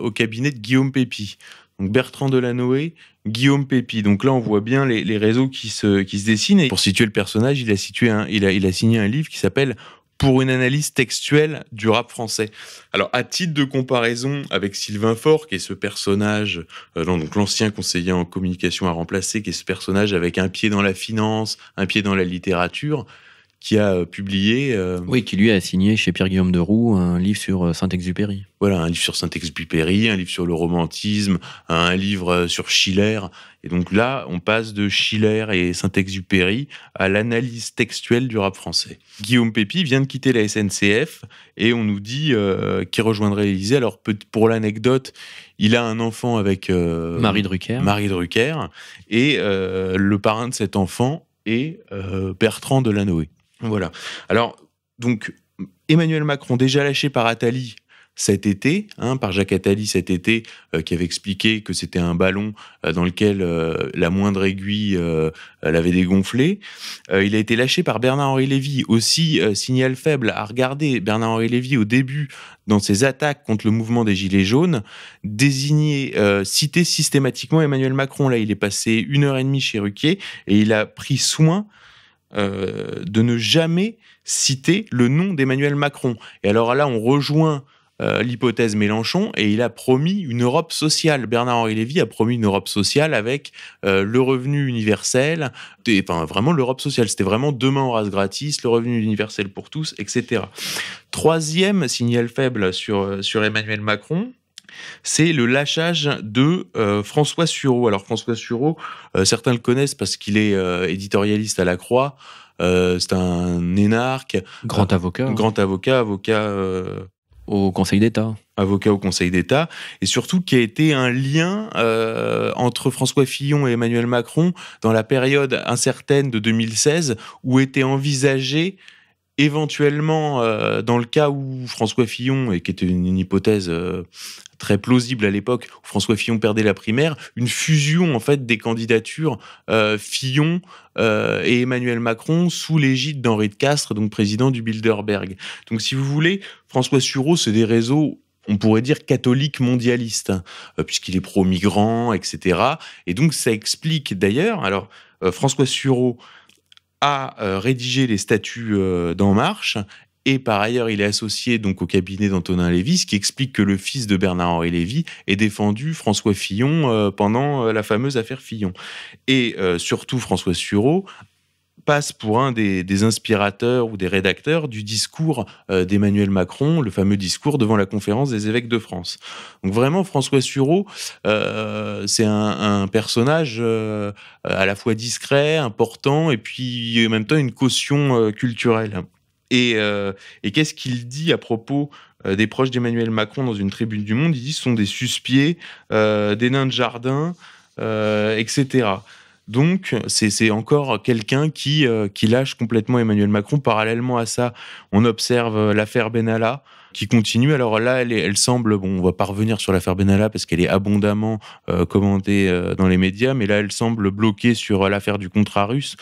au cabinet de Guillaume Pépi. Donc Bertrand Delanoé, Guillaume Pépi. Donc là, on voit bien les, réseaux qui se, qui se dessinent. Et pour situer le personnage, il a, situé il a signé un livre qui s'appelle pour une analyse textuelle du rap français. Alors, à titre de comparaison avec Sylvain Faure, qui est ce personnage, euh, donc l'ancien conseiller en communication à remplacer, qui est ce personnage avec un pied dans la finance, un pied dans la littérature, qui a euh, publié. Euh, oui, qui lui a signé chez Pierre-Guillaume de Roux un livre sur euh, Saint-Exupéry. Voilà, un livre sur Saint-Exupéry, un livre sur le romantisme, un livre sur Schiller. Et donc là, on passe de Schiller et Saint-Exupéry à l'analyse textuelle du rap français. Guillaume Pépi vient de quitter la SNCF et on nous dit qu'il rejoindrait l'Élysée. Alors, pour l'anecdote, il a un enfant avec Marie Drucker. Marie Drucker. Et le parrain de cet enfant est Bertrand Delanoé. Voilà. Alors, donc, Emmanuel Macron, déjà lâché par Attali cet été, hein, par Jacques Attali cet été, euh, qui avait expliqué que c'était un ballon euh, dans lequel euh, la moindre aiguille l'avait dégonflé. il a été lâché par Bernard-Henri Lévy, aussi signal faible à regarder. Bernard-Henri Lévy, au début, dans ses attaques contre le mouvement des Gilets jaunes, désigné, cité systématiquement Emmanuel Macron. Là, il est passé une heure et demie chez Ruquier et il a pris soin euh, de ne jamais citer le nom d'Emmanuel Macron. Et alors là, on rejoint euh, l'hypothèse Mélenchon et il a promis une Europe sociale. Bernard-Henri Lévy a promis une Europe sociale avec euh, le revenu universel, enfin vraiment l'Europe sociale. C'était vraiment demain en race gratis, le revenu universel pour tous, etc. Troisième signal faible sur, sur Emmanuel Macron, c'est le lâchage de euh, François Sureau. Alors François Sureau, euh, certains le connaissent parce qu'il est euh, éditorialiste à la Croix. c'est un énarque. Grand avocat. Grand avocat, avocat. au Conseil d'État. Avocat au Conseil d'État. Et surtout, qui a été un lien entre François Fillon et Emmanuel Macron dans la période incertaine de 2016 où était envisagé éventuellement, dans le cas où François Fillon, et qui était une, hypothèse très plausible à l'époque où François Fillon perdait la primaire, une fusion en fait des candidatures euh, Fillon euh, et Emmanuel Macron sous l'égide d'Henri de Castres, donc président du Bilderberg. Donc si vous voulez, François Sureau, c'est des réseaux on pourrait dire catholiques mondialistes, hein, euh, puisqu'il est pro-migrant, etc. Et donc ça explique d'ailleurs, alors François Sureau a rédigé les statuts d'En Marche et par ailleurs, il est associé donc au cabinet d'Antonin Lévy, ce qui explique que le fils de Bernard-Henri Lévy ait défendu François Fillon euh, pendant euh, la fameuse affaire Fillon. Et euh, surtout, François Sureau passe pour un des, inspirateurs ou des rédacteurs du discours d'Emmanuel Macron, le fameux discours devant la conférence des évêques de France. Donc vraiment, François Sureau, c'est un, personnage à la fois discret, important, et puis en même temps une caution culturelle. Euh, et, qu'est-ce qu'il dit à propos euh, des proches d'Emmanuel Macron dans une tribune du Monde Il dit sont des suspiés, euh, des nains de jardin, etc. Donc, c'est encore quelqu'un qui lâche complètement Emmanuel Macron. Parallèlement à ça, on observe l'affaire Benalla qui continue. Alors là, elle, elle semble, bon, on va pas revenir sur l'affaire Benalla parce qu'elle est abondamment euh, commentée euh, dans les médias, mais là, elle semble bloquée sur euh, l'affaire du contrat russe.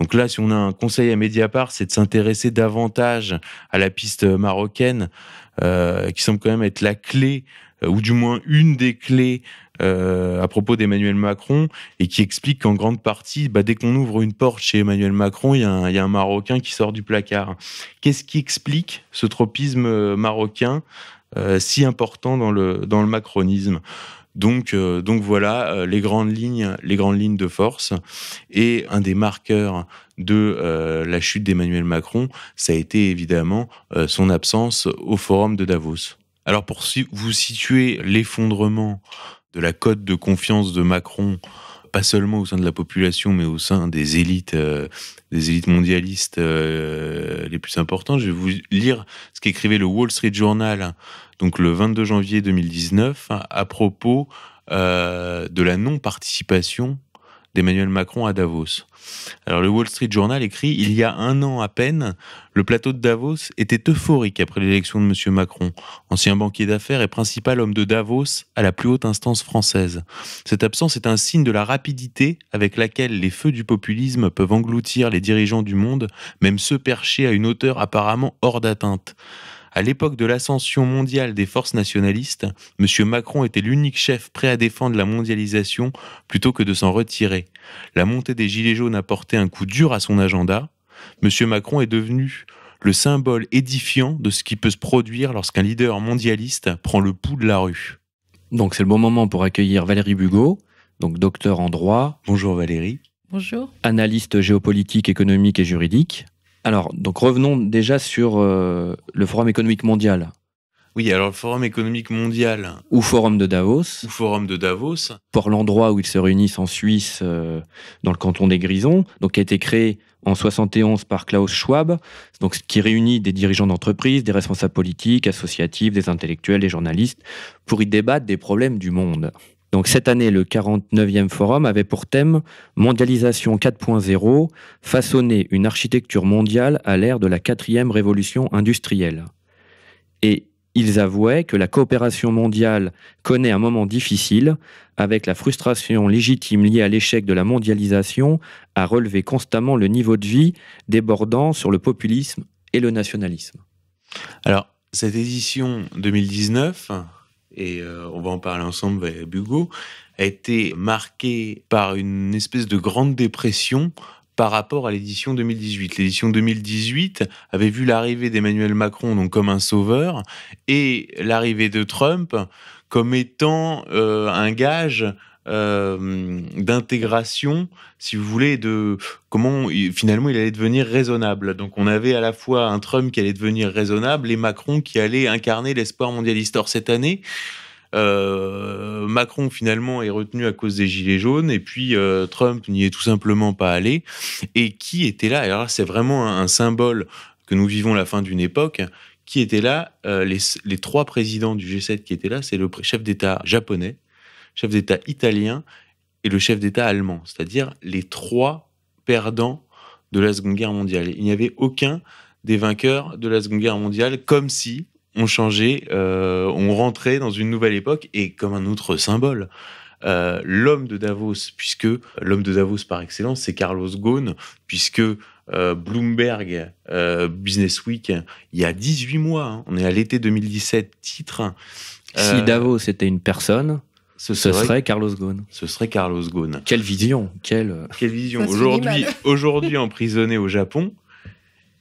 Donc là, si on a un conseil à Mediapart, c'est de s'intéresser davantage à la piste marocaine, qui semble quand même être la clé, ou du moins une des clés euh, à propos d'Emmanuel Macron et qui explique qu'en grande partie, bah, dès qu'on ouvre une porte chez Emmanuel Macron, il y, a un Marocain qui sort du placard. Qu'est-ce qui explique ce tropisme euh, marocain euh, si important dans le, macronisme donc, voilà les grandes lignes, les grandes lignes de force. Et un des marqueurs de la chute d'Emmanuel Macron, ça a été évidemment son absence au forum de Davos. Alors pour vous situer l'effondrement de la cote de confiance de Macron, pas seulement au sein de la population, mais au sein des élites, euh, des élites mondialistes euh, les plus importantes. Je vais vous lire ce qu'écrivait le Wall Street Journal, hein, donc le 22 janvier 2019, hein, à propos euh, de la non-participation d'Emmanuel Macron à Davos. Alors le Wall Street Journal écrit Il y a un an à peine, le plateau de Davos était euphorique après l'élection de M. Macron, ancien banquier d'affaires et principal homme de Davos à la plus haute instance française. Cette absence est un signe de la rapidité avec laquelle les feux du populisme peuvent engloutir les dirigeants du monde, même ceux perchés à une hauteur apparemment hors d'atteinte. À l'époque de l'ascension mondiale des forces nationalistes, M. Macron était l'unique chef prêt à défendre la mondialisation plutôt que de s'en retirer. La montée des Gilets jaunes a porté un coup dur à son agenda. M. Macron est devenu le symbole édifiant de ce qui peut se produire lorsqu'un leader mondialiste prend le pouls de la rue. Donc c'est le bon moment pour accueillir Valérie Bugot, donc docteur en droit. Bonjour Valérie. Bonjour. Analyste géopolitique, économique et juridique. Alors, donc revenons déjà sur euh, le Forum économique mondial. Oui, alors le Forum économique mondial. Ou Forum de Davos. Ou Forum de Davos. Pour l'endroit où ils se réunissent en Suisse, euh, dans le canton des Grisons, donc qui a été créé en 71 par Klaus Schwab, qui réunit des dirigeants d'entreprises, des responsables politiques, associatifs, des intellectuels, des journalistes, pour y débattre des problèmes du monde. Donc cette année, le 49e forum avait pour thème Mondialisation 4.0, façonner une architecture mondiale à l'ère de la quatrième révolution industrielle. Et ils avouaient que la coopération mondiale connaît un moment difficile, avec la frustration légitime liée à l'échec de la mondialisation à relever constamment le niveau de vie débordant sur le populisme et le nationalisme. Alors, cette édition 2019, et euh, on va en parler ensemble avec euh, Bugo, a été marqué par une espèce de grande dépression par rapport à l'édition 2018. L'édition 2018 avait vu l'arrivée d'Emmanuel Macron donc comme un sauveur et l'arrivée de Trump comme étant euh, un gage euh, d'intégration, si vous voulez, de comment finalement il allait devenir raisonnable. Donc on avait à la fois un Trump qui allait devenir raisonnable et Macron qui allait incarner l'espoir mondialiste. Or cette année, euh, Macron finalement est retenu à cause des gilets jaunes et puis euh, Trump n'y est tout simplement pas allé. Et qui était là Alors c'est vraiment un, symbole que nous vivons la fin d'une époque. Qui était là les, les, trois présidents du G7 qui étaient là, c'est le chef d'État japonais, chef d'État italien et le chef d'État allemand, c'est-à-dire les trois perdants de la Seconde Guerre mondiale. Il n'y avait aucun des vainqueurs de la Seconde Guerre mondiale, comme si on changeait, euh, on rentrait dans une nouvelle époque et comme un autre symbole. Euh, l'homme de Davos, puisque l'homme de Davos par excellence, c'est Carlos Ghosn, puisque euh, Bloomberg, Business Week, il y a 18 mois, hein, on est à l'été 2017, titre. Si Davos était une personne, ce serait, Carlos Ghosn. Ce serait Carlos Ghosn. Quelle vision Quelle, vision Aujourd'hui, aujourd'hui emprisonné au Japon,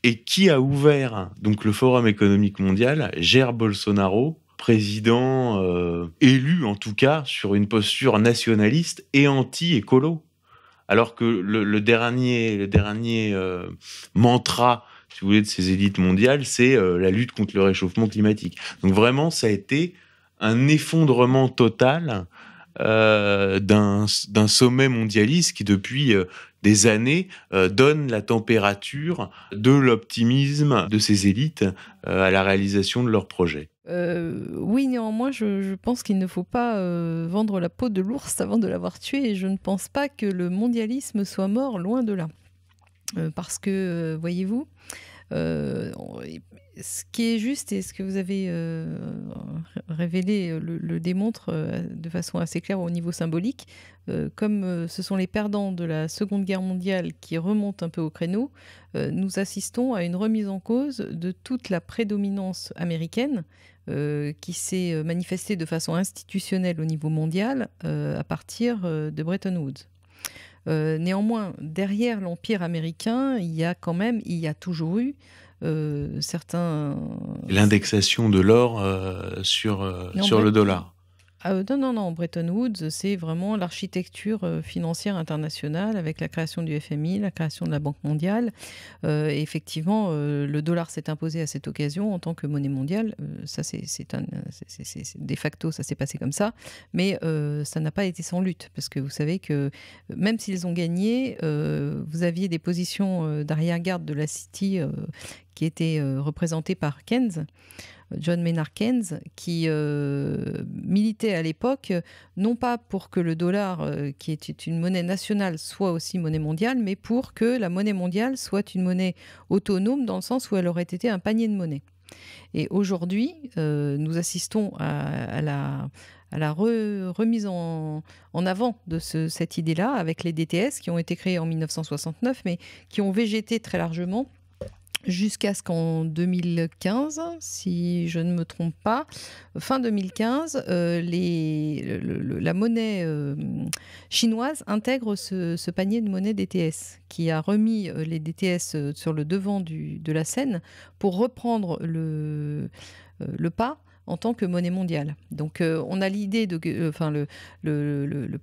et qui a ouvert donc le Forum économique mondial Jair Bolsonaro, président euh, élu en tout cas sur une posture nationaliste et anti-écolo. Alors que le, dernier, le dernier euh, mantra, si vous voulez, de ces élites mondiales, c'est euh, la lutte contre le réchauffement climatique. Donc vraiment, ça a été un effondrement total euh, d'un sommet mondialiste qui, depuis euh, des années, euh, donne la température de l'optimisme de ces élites à la réalisation de leurs projets. oui, néanmoins, je, je pense qu'il ne faut pas vendre la peau de l'ours avant de l'avoir tué, et je ne pense pas que le mondialisme soit mort loin de là. parce que, voyez-vous, ce qui est juste et ce que vous avez euh, révélé euh, le, démontre euh, de façon assez claire au niveau symbolique. comme ce sont les perdants de la Seconde Guerre mondiale qui remontent un peu au créneau, nous assistons à une remise en cause de toute la prédominance américaine qui s'est manifestée de façon institutionnelle au niveau mondial à partir de Bretton Woods. néanmoins, derrière l'empire américain, il y a quand même, il y a toujours eu euh, certains. Euh, L'indexation de l'or euh, sur, sur le dollar. Ah, non, non, non. Bretton Woods, c'est vraiment l'architecture financière internationale avec la création du FMI, la création de la Banque mondiale. effectivement, le dollar s'est imposé à cette occasion en tant que monnaie mondiale. ça, c'est un... de facto, ça s'est passé comme ça. Mais ça n'a pas été sans lutte parce que vous savez que même s'ils ont gagné, vous aviez des positions d'arrière-garde de la City qui était euh, représenté par Keynes, euh, John Maynard Keynes, qui euh, militait à l'époque, non pas pour que le dollar, qui était une monnaie nationale, soit aussi monnaie mondiale, mais pour que la monnaie mondiale soit une monnaie autonome dans le sens où elle aurait été un panier de monnaie. Et aujourd'hui, nous assistons à, la, à la remise en, en, avant de cette idée-là avec les DTS qui ont été créés en 1969, mais qui ont végété très largement jusqu'à ce qu'en 2015, si je ne me trompe pas, fin 2015, euh, la monnaie euh, chinoise intègre ce, panier de monnaie DTS, qui a remis euh, les DTS sur le devant de la scène pour reprendre le pas en tant que monnaie mondiale. Donc euh, on a l'idée de, euh, enfin le,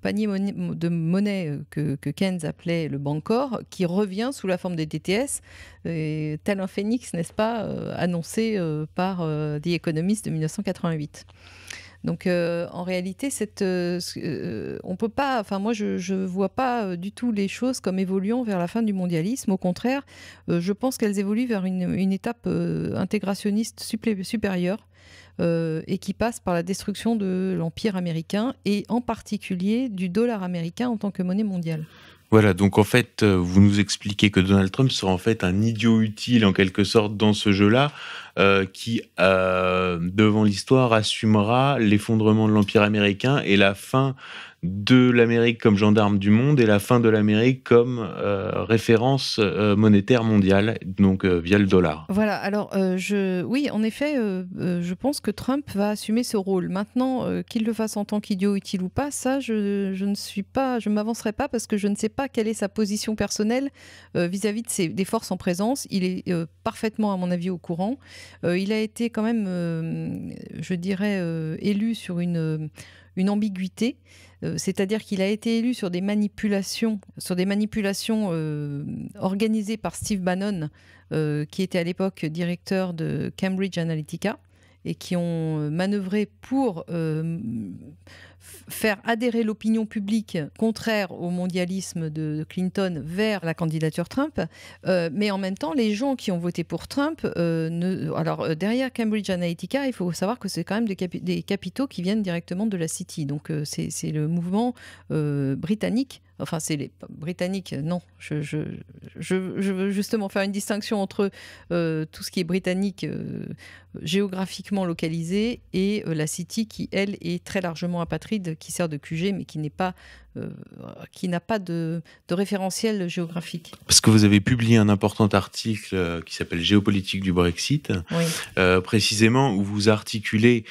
panier de monnaie euh, que, Keynes appelait le Bancor, qui revient sous la forme des DTS, et tel un phénix, n'est-ce pas, annoncé par The Economist de 1988. Donc en réalité, cette, on peut pas. Enfin, moi, je ne vois pas du tout les choses comme évoluant vers la fin du mondialisme. Au contraire, je pense qu'elles évoluent vers une, étape intégrationniste supérieure euh, et qui passe par la destruction de l'empire américain et en particulier du dollar américain en tant que monnaie mondiale. Voilà, donc en fait, euh, vous nous expliquez que Donald Trump sera en fait un idiot utile en quelque sorte dans ce jeu-là, euh, qui, euh, devant l'histoire, assumera l'effondrement de l'Empire américain et la fin de l'Amérique comme gendarme du monde et la fin de l'Amérique comme euh, référence monétaire mondiale, donc via le dollar. Voilà, alors je... oui, en effet, je pense que Trump va assumer ce rôle. Maintenant, qu'il le fasse en tant qu'idiot utile ou pas, ça, je, ne suis pas, je m'avancerai pas parce que je ne sais pas quelle est sa position personnelle vis-à-vis de des forces en présence. Il est parfaitement, à mon avis, au courant. Euh, il a été quand même, euh, je dirais, euh, élu sur une, une ambiguïté. C'est-à-dire qu'il a été élu sur des manipulations, sur des manipulations organisées par Steve Bannon, qui était à l'époque directeur de Cambridge Analytica, et qui ont manœuvré pour faire adhérer l'opinion publique contraire au mondialisme de Clinton vers la candidature Trump. Euh, mais en même temps, les gens qui ont voté pour Trump, euh, alors euh, derrière Cambridge Analytica, il faut savoir que c'est quand même des, capitaux qui viennent directement de la City. Donc c'est le mouvement britannique Enfin, c'est les Britanniques. Euh, non, je, veux justement faire une distinction entre euh, tout ce qui est britannique euh, géographiquement localisé et la City qui, elle, est très largement apatride, qui sert de QG, mais qui n'est pas, qui n'a pas de, référentiel géographique. Parce que vous avez publié un important article qui s'appelle Géopolitique du Brexit, précisément où vous articulez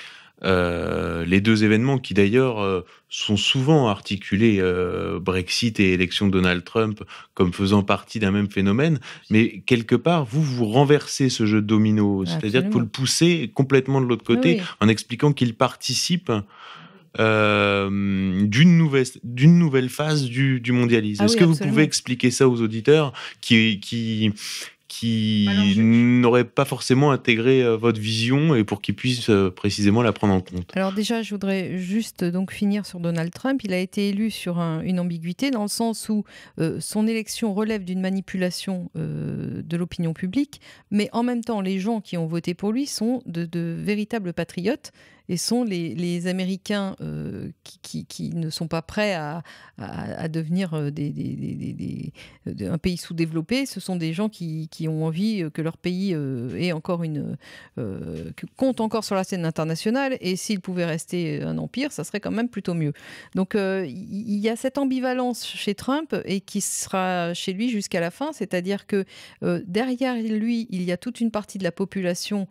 euh, les deux événements qui d'ailleurs euh, sont souvent articulés, euh, Brexit et élection de Donald Trump, comme faisant partie d'un même phénomène, mais quelque part, vous, vous renversez ce jeu de domino, c'est-à-dire que vous le poussez complètement de l'autre côté en expliquant qu'il participe. d'une nouvelle, d'une nouvelle phase du, mondialisme. Ah Est-ce que vous pouvez expliquer ça aux auditeurs qui, qui, qui n'auraient pas forcément intégré euh, votre vision et pour qu'ils puissent euh, précisément la prendre en compte. Alors déjà, je voudrais juste euh, donc finir sur Donald Trump. Il a été élu sur une ambiguïté dans le sens où son élection relève d'une manipulation de l'opinion publique, mais en même temps, les gens qui ont voté pour lui sont de véritables patriotes et sont les, Américains euh, qui, ne sont pas prêts à, devenir euh, des, euh, un pays sous-développé. Ce sont des gens qui, ont envie que leur pays encore une, compte encore sur la scène internationale. Et s'il pouvait rester un empire, ça serait quand même plutôt mieux. Donc il y a cette ambivalence chez Trump et qui sera chez lui jusqu'à la fin. C'est-à-dire que derrière lui, il y a toute une partie de la population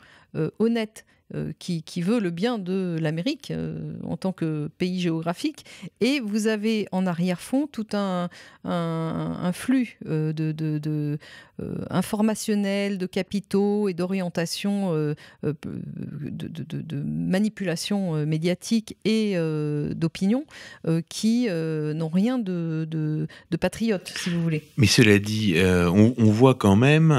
honnête euh, qui, veut le bien de l'Amérique euh, en tant que pays géographique. Et vous avez en arrière-fond tout un, flux euh, de, de, de informationnel, de capitaux et d'orientation, de, manipulation médiatique et d'opinion qui n'ont rien de, patriote, si vous voulez. Mais cela dit, on, voit quand même...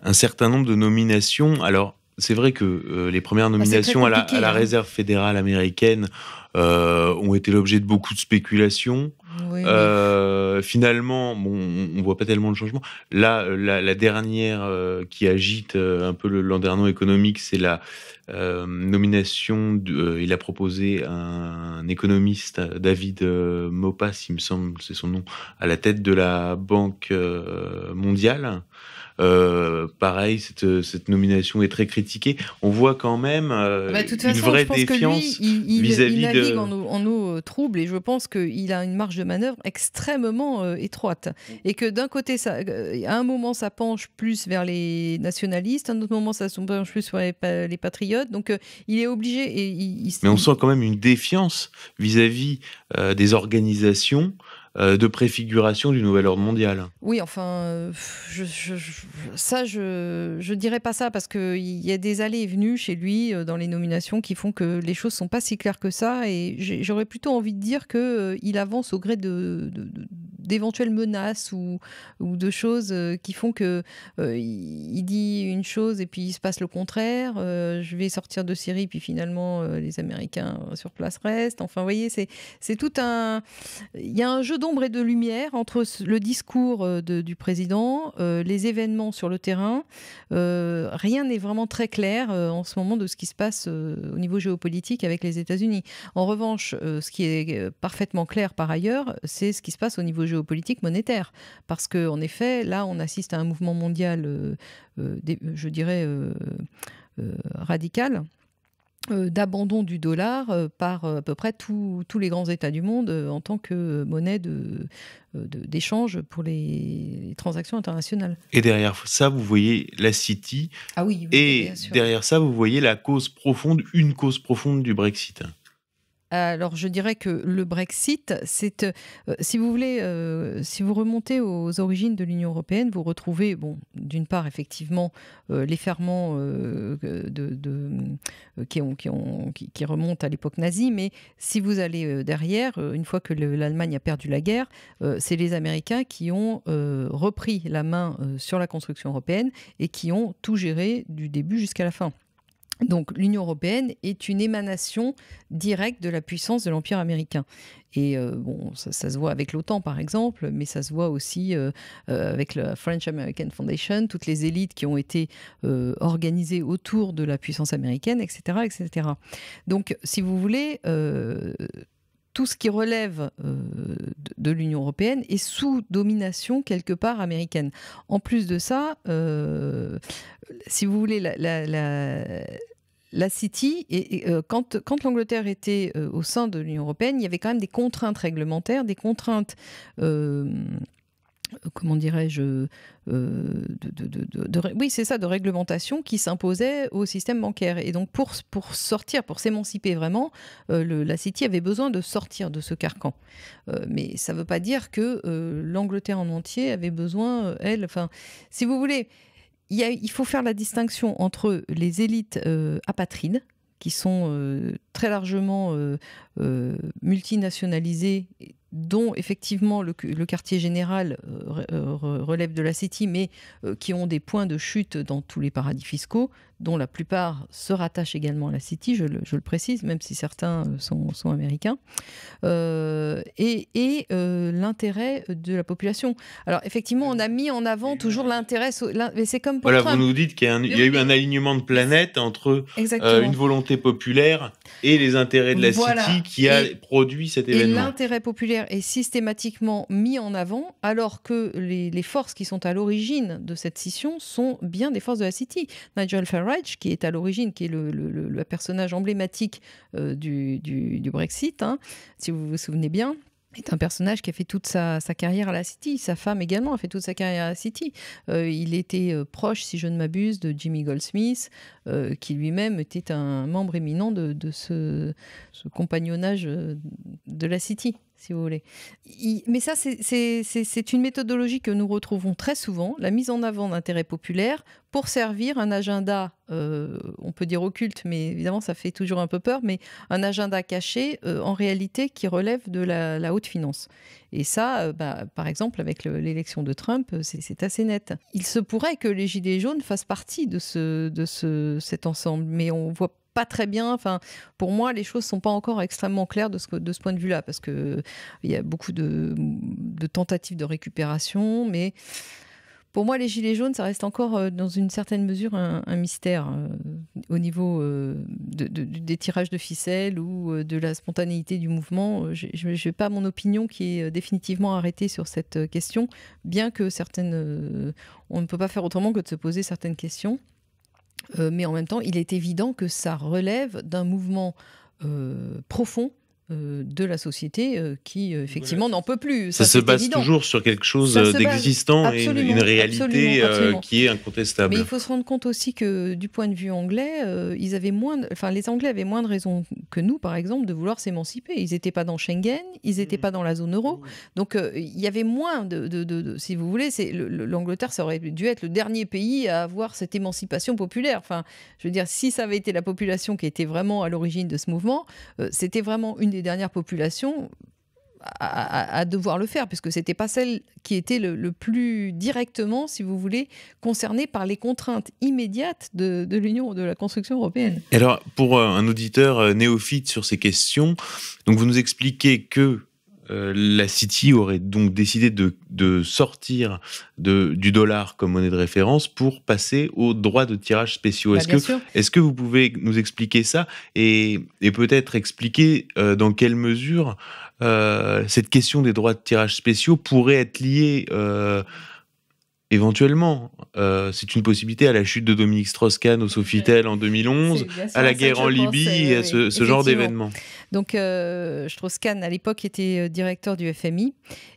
un certain nombre de nominations. Alors, c'est vrai que euh, les premières ah, nominations à, la, hein. réserve fédérale américaine euh, ont été l'objet de beaucoup de spéculations. Euh, finalement, on, voit pas tellement de changement. Là, la, dernière qui agite un peu le économique, c'est la nomination. De, il a proposé un, économiste, David Mopas' il me semble, c'est son nom, à la tête de la Banque mondiale. Euh, pareil, cette, nomination est très critiquée. On voit quand même une vraie défiance vis-à-vis de. En nous en euh, trouble et je pense qu'il a une marge de manœuvre extrêmement euh, étroite. Et que d'un côté, ça, à un moment, ça penche plus vers les nationalistes, à un autre moment, ça penche plus vers les, patriotes. Donc il est obligé. Et Mais on sent quand même une défiance vis à -vis, des organisations euh, de préfiguration du nouvel ordre mondial. Oui, enfin, euh, ça, je ne dirais pas ça, parce qu'il y a des allées et venues chez lui euh, dans les nominations qui font que les choses sont pas si claires que ça, et j'aurais plutôt envie de dire qu'il avance au gré de, d'éventuelles menaces ou, ou, de choses qui font que il dit une chose et puis il se passe le contraire. je vais sortir de Syrie, puis finalement les Américains sur place restent. Enfin, vous voyez, c'est tout un. Il y a un jeu et de lumière entre le discours euh, du président, euh, les événements sur le terrain. Euh, rien n'est vraiment très clair en ce moment de ce qui se passe au niveau géopolitique avec les États-Unis. En revanche, ce qui est parfaitement clair par ailleurs, c'est ce qui se passe au niveau géopolitique monétaire. Parce qu'en effet, là, on assiste à un mouvement mondial, je dirais, radical euh, d'abandon du dollar euh, par euh, à peu près tous les grands États du monde en tant que monnaie d'échange de, pour les, transactions internationales. Et derrière ça, vous voyez la City. Ah oui, et derrière ça, vous voyez la cause profonde, une cause profonde du Brexit alors je dirais que le Brexit, c'est, euh, si vous voulez, euh, si vous remontez aux origines de l'Union européenne, vous retrouvez, bon, d'une part effectivement euh, les ferments de, qui, ont, qui, remontent à l'époque nazie, mais si vous allez derrière, une fois que l'Allemagne a perdu la guerre, c'est les Américains qui ont repris la main sur la construction européenne et qui ont tout géré du début jusqu'à la fin. Donc l'Union européenne est une émanation directe de la puissance de l'Empire américain. Et euh, bon, ça, se voit avec l'OTAN par exemple, mais ça se voit aussi euh, euh, avec la French American Foundation, toutes les élites qui ont été organisées autour de la puissance américaine, etc. etc. Donc si vous voulez tout ce qui relève euh, de, l'Union européenne est sous domination quelque part américaine. En plus de ça, euh, si vous voulez, la, la, la, City, et, euh, quand, quand l'Angleterre était au sein de l'Union européenne, il y avait quand même des contraintes réglementaires, des contraintes euh, comment dirais-je, euh, de, oui, c'est ça, de réglementation qui s'imposait au système bancaire. Et donc, pour, sortir, pour s'émanciper vraiment, euh, la City avait besoin de sortir de ce carcan. mais ça ne veut pas dire que l'Angleterre en entier avait besoin, elle, enfin, si vous voulez, il, faut faire la distinction entre les élites apatrides, qui sont très largement multinationalisées, dont effectivement le, quartier général euh, euh, relève de la City, mais euh, qui ont des points de chute dans tous les paradis fiscaux, dont la plupart se rattachent également à la City. je le, précise, même si certains sont, américains, et, l'intérêt de la population. Alors effectivement, on a mis en avant toujours l'intérêt, mais c'est comme pour Voilà, vous nous dites qu'il y a, eu un alignement de planètes entre une volonté populaire et les intérêts de la City qui a produit cet événement. Et l'intérêt populaire est systématiquement mis en avant, alors que les, forces qui sont à l'origine de cette scission sont bien des forces de la City. Nigel Farage, qui est à l'origine, qui est le, personnage emblématique euh, du, Brexit, hein, si vous vous souvenez bien, est un personnage qui a fait toute sa, carrière à la City. Sa femme également a fait toute sa carrière à la City. Euh, il était euh, proche, si je ne m'abuse, de Jimmy Goldsmith, qui lui-même était un membre éminent de, ce, ce compagnonnage de la City si vous voulez. mais ça, c'est une méthodologie que nous retrouvons très souvent, la mise en avant d'intérêts populaires pour servir un agenda, euh, on peut dire occulte, mais évidemment, ça fait toujours un peu peur, mais un agenda caché, euh, en réalité, qui relève de la, haute finance. Et ça, euh, bah, par exemple, avec l'élection de Trump, c'est assez net. Il se pourrait que les Gilets jaunes fassent partie de, ce, de ce, cet ensemble, mais on voit pas très bien. Enfin, pour moi, les choses sont pas encore extrêmement claires de ce, de ce point de vue-là, parce que euh, il y a beaucoup de, tentatives de récupération, mais pour moi, les gilets jaunes, ça reste encore, euh, dans une certaine mesure, un, mystère euh, au niveau des tirages de ficelles ou de la spontanéité du mouvement. Je n'ai pas mon opinion qui est définitivement arrêtée sur cette question, bien que certaines, on ne peut pas faire autrement que de se poser certaines questions. Euh, mais en même temps, il est évident que ça relève d'un mouvement euh, profond euh, de la société euh, qui, euh, effectivement, n'en peut plus. Ça, se base toujours sur quelque chose d'existant et une, réalité qui est incontestable. Mais il faut se rendre compte aussi que, du point de vue anglais, ils avaient moins enfin, les Anglais avaient moins de raisons que nous, par exemple, de vouloir s'émanciper. Ils n'étaient pas dans Schengen, ils n'étaient mm. pas dans la zone euro. Donc, il y avait moins de, Si vous voulez, l'Angleterre, ça aurait dû être le dernier pays à avoir cette émancipation populaire. Enfin, je veux dire, si ça avait été la population qui était vraiment à l'origine de ce mouvement, c'était vraiment une des dernières populations à, devoir le faire, puisque ce n'était pas celle qui était le, plus directement, si vous voulez, concernée par les contraintes immédiates de, de l'Union, de la construction européenne. alors, pour euh, un auditeur euh, néophyte sur ces questions, donc vous nous expliquez que euh, la City aurait donc décidé de, sortir du dollar comme monnaie de référence pour passer aux droits de tirage spéciaux. Bah, est-ce, que, vous pouvez nous expliquer ça et, peut-être expliquer euh, dans quelle mesure euh, cette question des droits de tirage spéciaux pourrait être liée éventuellement, c'est une possibilité à la chute de Dominique Strauss-Kahn au Sofitel en 2011, à la guerre en Libye et à ce, ce genre d'événements. Donc, euh, Strauss-Kahn, à l'époque, était euh, directeur du FMI.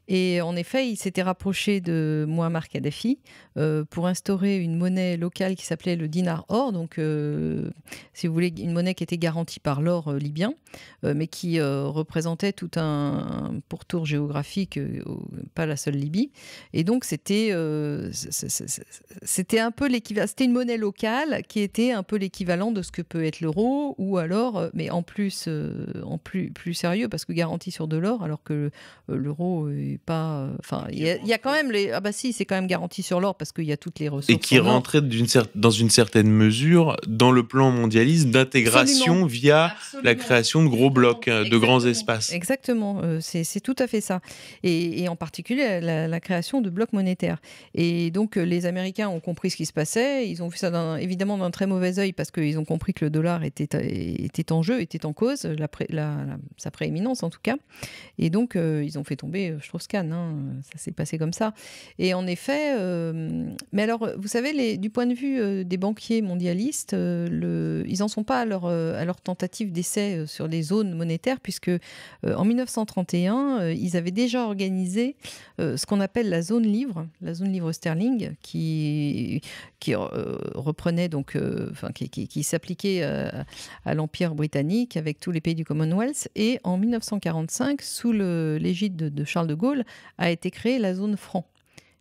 Et en effet, il s'était rapproché de Muammar Kadhafi euh, pour instaurer une monnaie locale qui s'appelait le dinar or. Donc, euh, si vous voulez, une monnaie qui était garantie par l'or libyen, mais qui représentait tout un, pourtour géographique, pas la seule Libye. Et donc, c'était c'était un peu l'équivalent. C'était une monnaie locale qui était un peu l'équivalent de ce que peut être l'euro ou alors, mais en plus en plus, plus sérieux parce que garantie sur de l'or, alors que euh, l'euro est pas. Euh, enfin, il y, a quand même les. Ah bah si, c'est quand même garanti sur l'or parce qu'il y a toutes les ressources. Et qui rentrait d'une dans une certaine mesure dans le plan mondialiste d'intégration via la création de gros blocs, euh, de grands espaces. Exactement, c'est, tout à fait ça. Et, en particulier la, création de blocs monétaires. Et donc les Américains ont compris ce qui se passait. Ils ont vu ça évidemment d'un très mauvais œil parce qu'ils ont compris que le dollar était, était en jeu, était en cause sa prééminence en tout cas. Et donc, euh, ils ont fait tomber euh, Strauss-Kahn. Hein, ça s'est passé comme ça. Et en effet, euh, mais alors, vous savez, du point de vue des banquiers mondialistes, ils n'en sont pas à leur, tentative d'essai sur les zones monétaires, puisque en 1931, ils avaient déjà organisé ce qu'on appelle la zone livre, la zone livre sterling, qui, qui reprenait donc, enfin, qui, qui, s'appliquait à, à l'Empire britannique avec tous les pays du Commonwealth Commonwealth. Et en 1945, sous l'égide de, Charles de Gaulle, a été créée la zone franc.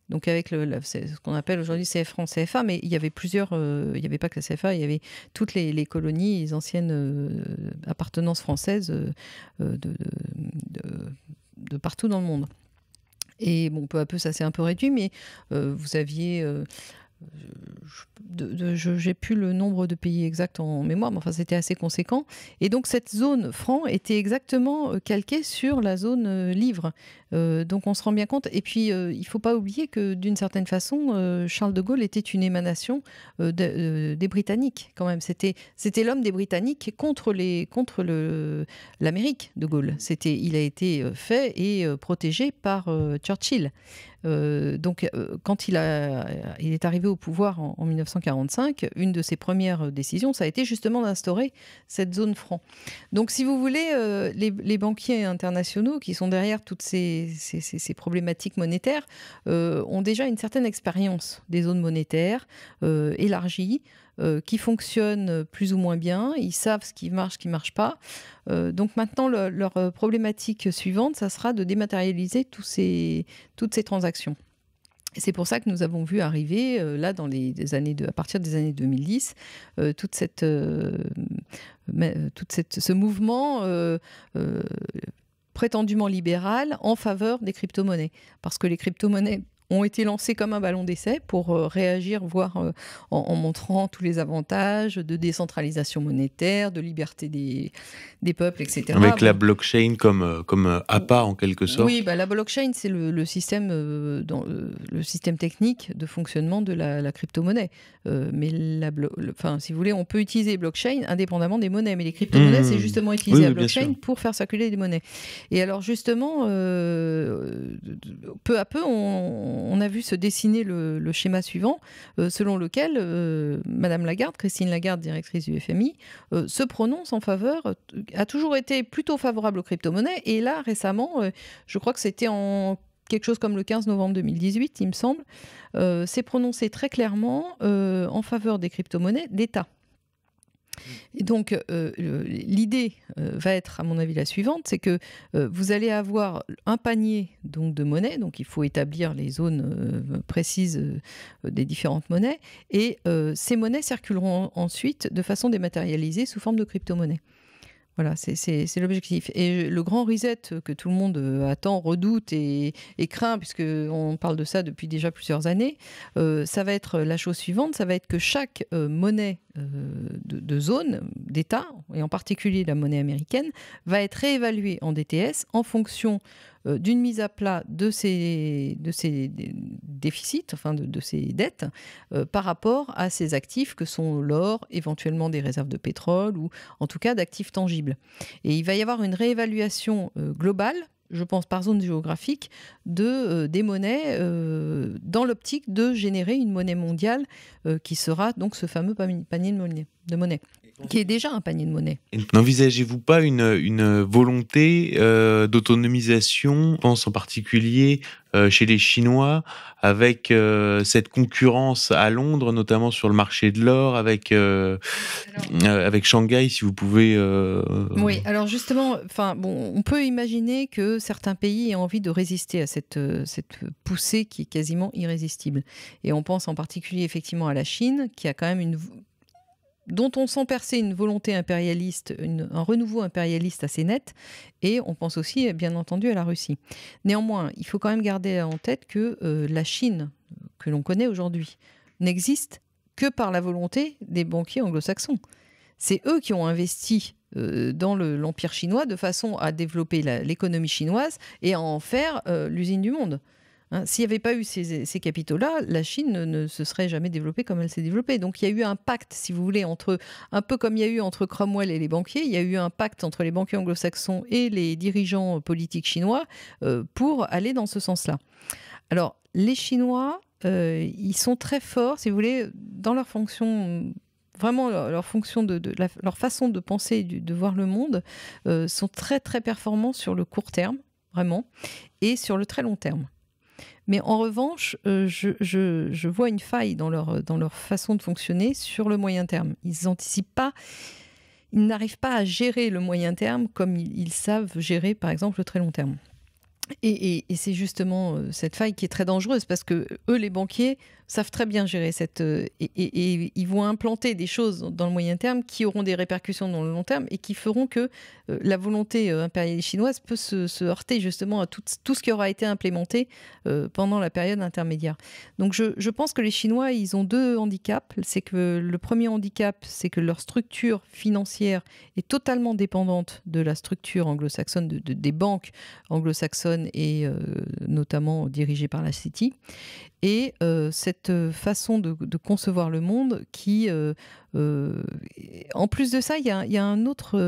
Donc avec le, ce qu'on appelle aujourd'hui CF CFA, mais il y avait plusieurs, euh, il n'y avait pas que la CFA, il y avait toutes les, colonies, les anciennes euh, appartenances françaises euh, de, partout dans le monde. Et bon, peu à peu, ça s'est un peu réduit, mais vous aviez je j'ai plus le nombre de pays exacts en mémoire, mais enfin c'était assez conséquent. Et donc cette zone franc était exactement euh, calquée sur la zone euh, livre. Euh, donc on se rend bien compte. Et puis il ne faut pas oublier que d'une certaine façon, Charles de Gaulle était une émanation des Britanniques quand même. C'était l'homme des Britanniques contre les contre l'Amérique de Gaulle. C'était il a été fait et protégé par Churchill. Euh, donc, euh, quand il, a, il est arrivé au pouvoir en, 1945, une de ses premières décisions, ça a été justement d'instaurer cette zone franc. Donc, si vous voulez, euh, les, banquiers internationaux qui sont derrière toutes ces problématiques monétaires ont déjà une certaine expérience des zones monétaires élargies. Euh, qui fonctionnent euh, plus ou moins bien, ils savent ce qui marche, ce qui ne marche pas. Euh, donc maintenant, leur problématique suivante, ça sera de dématérialiser tous ces, toutes ces transactions. C'est pour ça que nous avons vu arriver, là, dans les, années de, à partir des années 2010, tout toute cette, toute cette, ce mouvement prétendument libéral en faveur des crypto-monnaies. Parce que les crypto-monnaies ont été lancés comme un ballon d'essai pour euh, réagir, voire euh, en, montrant tous les avantages de décentralisation monétaire, de liberté des, des peuples, etc. Avec la blockchain comme, euh, comme appât en quelque sorte. Oui, bah, la blockchain, c'est le, système, dans, le système technique de fonctionnement de la, crypto-monnaie. mais la enfin si vous voulez, on peut utiliser blockchain indépendamment des monnaies, mais les crypto-monnaies, c'est mmh. justement utiliser la blockchain pour faire circuler des monnaies. Et alors justement, peu à peu, on, on a vu se dessiner le, schéma suivant, euh, selon lequel euh, Madame Lagarde, Christine Lagarde, directrice du FMI, euh, se prononce en faveur, a toujours été plutôt favorable aux crypto-monnaies. Et là, récemment, je crois que c'était en quelque chose comme le 15 novembre 2018, il me semble, s'est prononcée très clairement en faveur des crypto-monnaies d'État. Mm. Et donc, euh, l'idée euh, va être, à mon avis, la suivante, c'est que euh, vous allez avoir un panier donc, de monnaies, donc il faut établir les zones précises des différentes monnaies, et ces monnaies circuleront ensuite de façon dématérialisée sous forme de crypto-monnaies. Voilà, c'est l'objectif. Et le grand reset que tout le monde euh, attend, redoute et, craint, puisqu'on parle de ça depuis déjà plusieurs années, euh, ça va être la chose suivante, ça va être que chaque euh, monnaie de, zone, d'État, et en particulier la monnaie américaine, va être réévaluée en DTS en fonction euh, d'une mise à plat de ces, déficits, enfin de, ces dettes, euh, par rapport à ces actifs que sont l'or, éventuellement des réserves de pétrole ou en tout cas d'actifs tangibles. Et il va y avoir une réévaluation euh, globale je pense par zone géographique, de, des monnaies dans l'optique de générer une monnaie mondiale qui sera donc ce fameux panier de De monnaie qui est déjà un panier de monnaie. N'envisagez-vous pas une, volonté euh, d'autonomisation Je pense en particulier euh, chez les Chinois, avec euh, cette concurrence à Londres, notamment sur le marché de l'or, avec, avec Shanghai, si vous pouvez. Oui, alors justement, bon, on peut imaginer que certains pays aient envie de résister à cette, cette poussée qui est quasiment irrésistible. Et on pense en particulier effectivement à la Chine, qui a quand même une dont on sent percer une volonté impérialiste, un renouveau impérialiste assez net, et on pense aussi, euh, bien entendu, à la Russie. Néanmoins, il faut quand même garder en tête que euh, la Chine, que l'on connaît aujourd'hui, n'existe que par la volonté des banquiers anglo-saxons. C'est eux qui ont investi euh, dans l'Empire chinois de façon à développer l'économie chinoise et à en faire l'usine du monde. Hein, s'il n'y avait pas eu ces, capitaux-là, la Chine ne, se serait jamais développée comme elle s'est développée. Donc il y a eu un pacte, si vous voulez, entre un peu comme il y a eu entre Cromwell et les banquiers, il y a eu un pacte entre les banquiers anglo-saxons et les dirigeants politiques chinois euh, pour aller dans ce sens-là. Alors les Chinois, euh, ils sont très forts, si vous voulez, dans leur fonction vraiment leur, façon de penser et de, voir le monde euh, sont très très performants sur le court terme vraiment et sur le très long terme mais en revanche, euh, je, vois une faille dans leur, façon de fonctionner sur le moyen terme. Ils pas, ils n'arrivent pas à gérer le moyen terme comme ils, savent gérer, par exemple, le très long terme. Et, et c'est justement euh, cette faille qui est très dangereuse parce que eux, les banquiers, savent très bien gérer cette... Euh, et, ils vont implanter des choses dans le moyen terme qui auront des répercussions dans le long terme et qui feront que euh, la volonté euh, impériale chinoise peut se, heurter justement à tout, tout, ce qui aura été implémenté pendant la période intermédiaire. Donc je, je pense que les Chinois, ils ont deux handicaps. C'est que le premier handicap, c'est que leur structure financière est totalement dépendante de la structure anglo-saxonne, de, des banques anglo-saxonnes et notamment dirigées par la City et euh, cette façon de, concevoir le monde qui, euh, euh, en plus de ça, il y, y a, un autre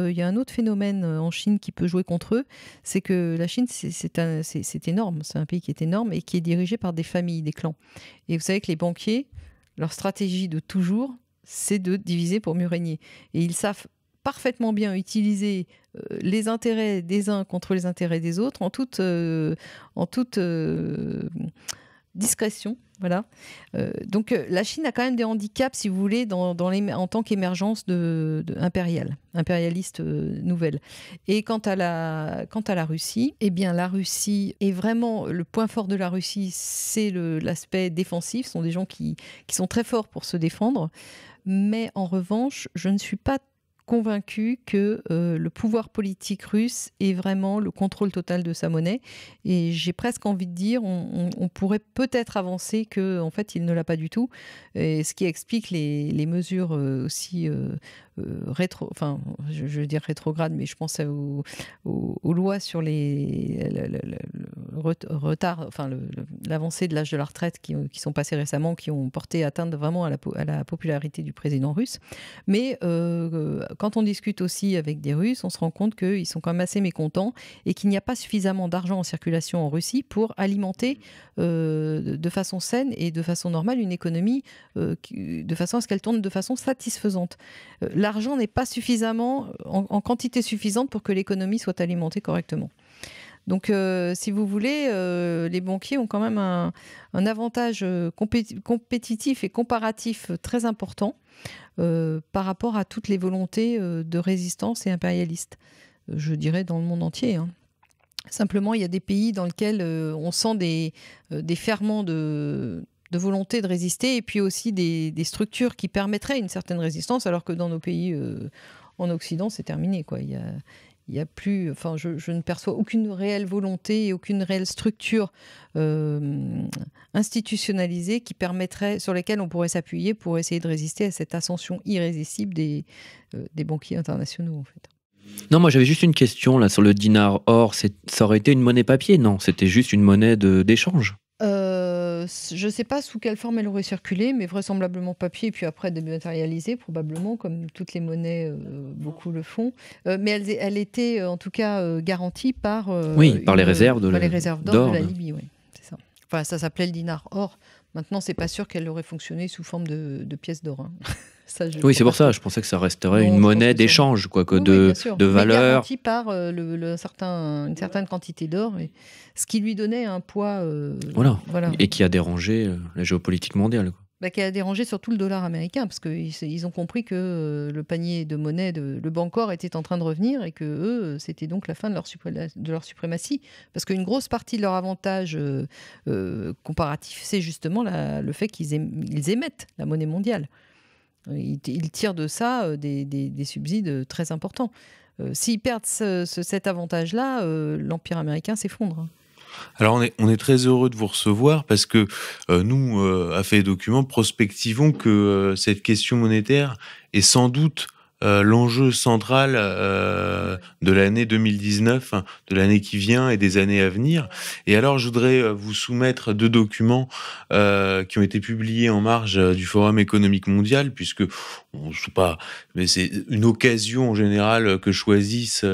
phénomène en Chine qui peut jouer contre eux, c'est que la Chine, c'est énorme, c'est un pays qui est énorme et qui est dirigé par des familles, des clans. Et vous savez que les banquiers, leur stratégie de toujours, c'est de diviser pour mieux régner. Et ils savent parfaitement bien utiliser les intérêts des uns contre les intérêts des autres en toute... en toute discrétion. Voilà. Euh, donc euh, la Chine a quand même des handicaps, si vous voulez, dans, les, en tant qu'émergence de, impériale, impérialiste euh, nouvelle. Et quant à, la, quant à la Russie, eh bien la Russie est vraiment le point fort de la Russie, c'est l'aspect défensif. Ce sont des gens qui, qui sont très forts pour se défendre. Mais en revanche, je ne suis pas convaincu que euh, le pouvoir politique russe est vraiment le contrôle total de sa monnaie. Et j'ai presque envie de dire, on, pourrait peut-être avancer que en fait, il ne l'a pas du tout. Et ce qui explique les mesures euh, aussi euh, euh, rétro, enfin, je, veux dire rétrograde, mais je pense aux, lois sur les, retards, enfin, l'avancée de l'âge de la retraite qui, sont passées récemment, qui ont porté atteinte vraiment à la, à la popularité du président russe. Mais euh, quand on discute aussi avec des Russes, on se rend compte qu'ils sont quand même assez mécontents et qu'il n'y a pas suffisamment d'argent en circulation en Russie pour alimenter euh, de façon saine et de façon normale une économie de façon à ce qu'elle tourne de façon satisfaisante l'argent n'est pas suffisamment euh, en, quantité suffisante pour que l'économie soit alimentée correctement. Donc, euh, si vous voulez, euh, les banquiers ont quand même un, avantage compétitif et comparatif très important par rapport à toutes les volontés de résistance et impérialiste, je dirais dans le monde entier. Hein. Simplement, il y a des pays dans lesquels on sent des, des ferments de, de volonté de résister et puis aussi des, structures qui permettraient une certaine résistance, alors que dans nos pays euh, en Occident, c'est terminé. Quoi. Il y a, il plus, enfin, je, ne perçois aucune réelle volonté et aucune réelle structure euh, institutionnalisée qui permettrait, sur lesquelles on pourrait s'appuyer pour essayer de résister à cette ascension irrésistible des, euh, des banquiers internationaux, en fait. Non, moi j'avais juste une question là sur le dinar or. Ça aurait été une monnaie papier, non C'était juste une monnaie d'échange je ne sais pas sous quelle forme elle aurait circulé, mais vraisemblablement papier, puis après dématérialisé, probablement, comme toutes les monnaies, euh, beaucoup le font. Euh, mais elle, était euh, en tout cas garantie par. par les réserves de, réserves d'or de la Libye, oui. ça. Enfin, ça s'appelait le dinar or. Maintenant, c'est pas sûr qu'elle aurait fonctionné sous forme de, pièces d'or. Hein. oui, c'est pour ça. Je pensais que ça resterait une monnaie d'échange, quoi, de, de valeur. Mais par euh, une certaine quantité d'or, ce qui lui donnait un poids. Euh, voilà. Et qui a dérangé euh, la géopolitique mondiale. Bah, qui a dérangé surtout le dollar américain, parce qu'ils ils ont compris que le panier de monnaie, le Bancor était en train de revenir et que eux, c'était donc la fin de leur, de leur suprématie. Parce qu'une grosse partie de leur avantage comparatif, c'est justement le fait qu'ils émettent la monnaie mondiale. Euh, Ils, tire tirent de ça euh, des, subsides euh, très importants. S'ils perdent cet avantage-là, l'Empire américain s'effondre. Alors on est, très heureux de vous recevoir parce que nous, à Fait document, prospectivons que cette question monétaire est sans doute euh, l'enjeu central euh, de l'année 2019, hein, de l'année qui vient et des années à venir. Et alors, je voudrais euh, vous soumettre deux documents qui ont été publiés en marge du Forum économique mondial, puisque pas, mais c'est une occasion en général que choisissent.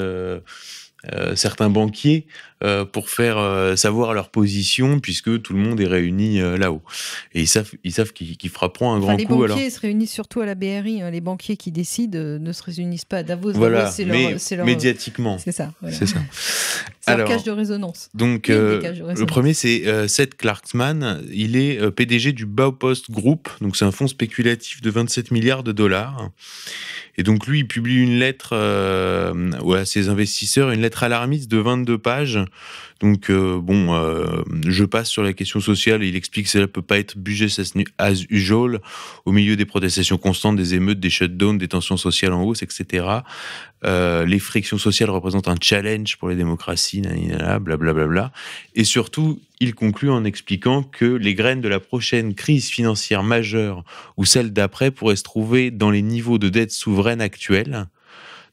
certains banquiers euh, pour faire euh, savoir leur position, puisque tout le monde est réuni euh, là-haut. Et ils savent, ils savent qu'ils frapperont un grand coup. Les banquiers se réunissent surtout à la BRI. Hein. les banquiers qui décident ne se réunissent pas à Davos. Voilà, c'est médiatiquement. C'est ça. C'est ça. Alors, cage de résonance. Donc, le premier, c'est Seth Clarksman. Il est PDG du Baupost Group. Donc, c'est un fonds spéculatif de 27 milliards de dollars. Et donc, lui, il publie une lettre à ses investisseurs, une lettre alarmiste de 22 pages donc euh, bon, euh, je passe sur la question sociale. il explique que cela ne peut pas être budget as usual au milieu des protestations constantes, des émeutes, des shutdowns, des tensions sociales en hausse, etc. Euh, les frictions sociales représentent un challenge pour les démocraties, blablabla. Bla bla. Et surtout, il conclut en expliquant que les graines de la prochaine crise financière majeure ou celle d'après pourraient se trouver dans les niveaux de dette souveraine actuels,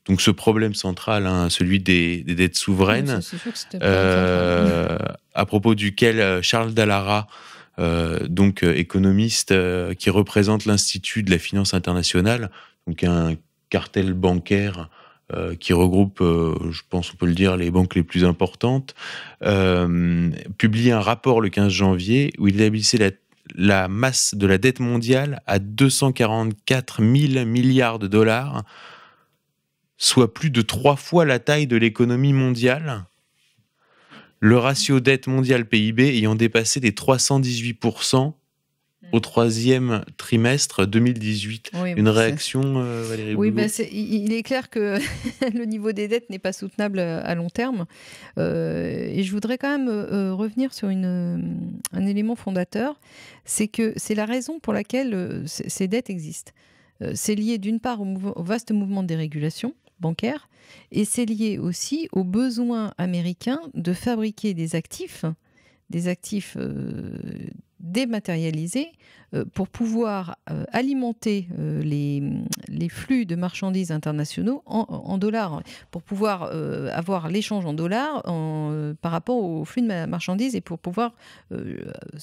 donc ce problème central, hein, celui des, dettes souveraines, euh, à propos duquel euh, Charles Dallara, euh, donc économiste qui représente l'Institut de la finance internationale, donc un cartel bancaire qui regroupe, je pense on peut le dire, les banques les plus importantes, publie un rapport le 15 janvier où il établissait la la masse de la dette mondiale à 244 000 milliards de dollars, soit plus de trois fois la taille de l'économie mondiale, le ratio dette mondiale PIB ayant dépassé les 318% mm. au troisième trimestre 2018. Une réaction, euh, Valérie Oui, ben, il est clair que le niveau des dettes n'est pas soutenable euh, à long terme. Euh, et je voudrais quand même revenir sur un élément fondateur, c'est que c'est la raison pour laquelle ces dettes existent. c'est lié d'une part au, au, vaste mouvement de dérégulation, bancaire, et c'est lié aussi aux besoins américains de fabriquer des actifs, des actifs euh, dématérialisés, euh, pour pouvoir euh, alimenter les, flux de marchandises internationaux en, dollars, pour pouvoir avoir l'échange en dollars par rapport aux flux de marchandises et pour pouvoir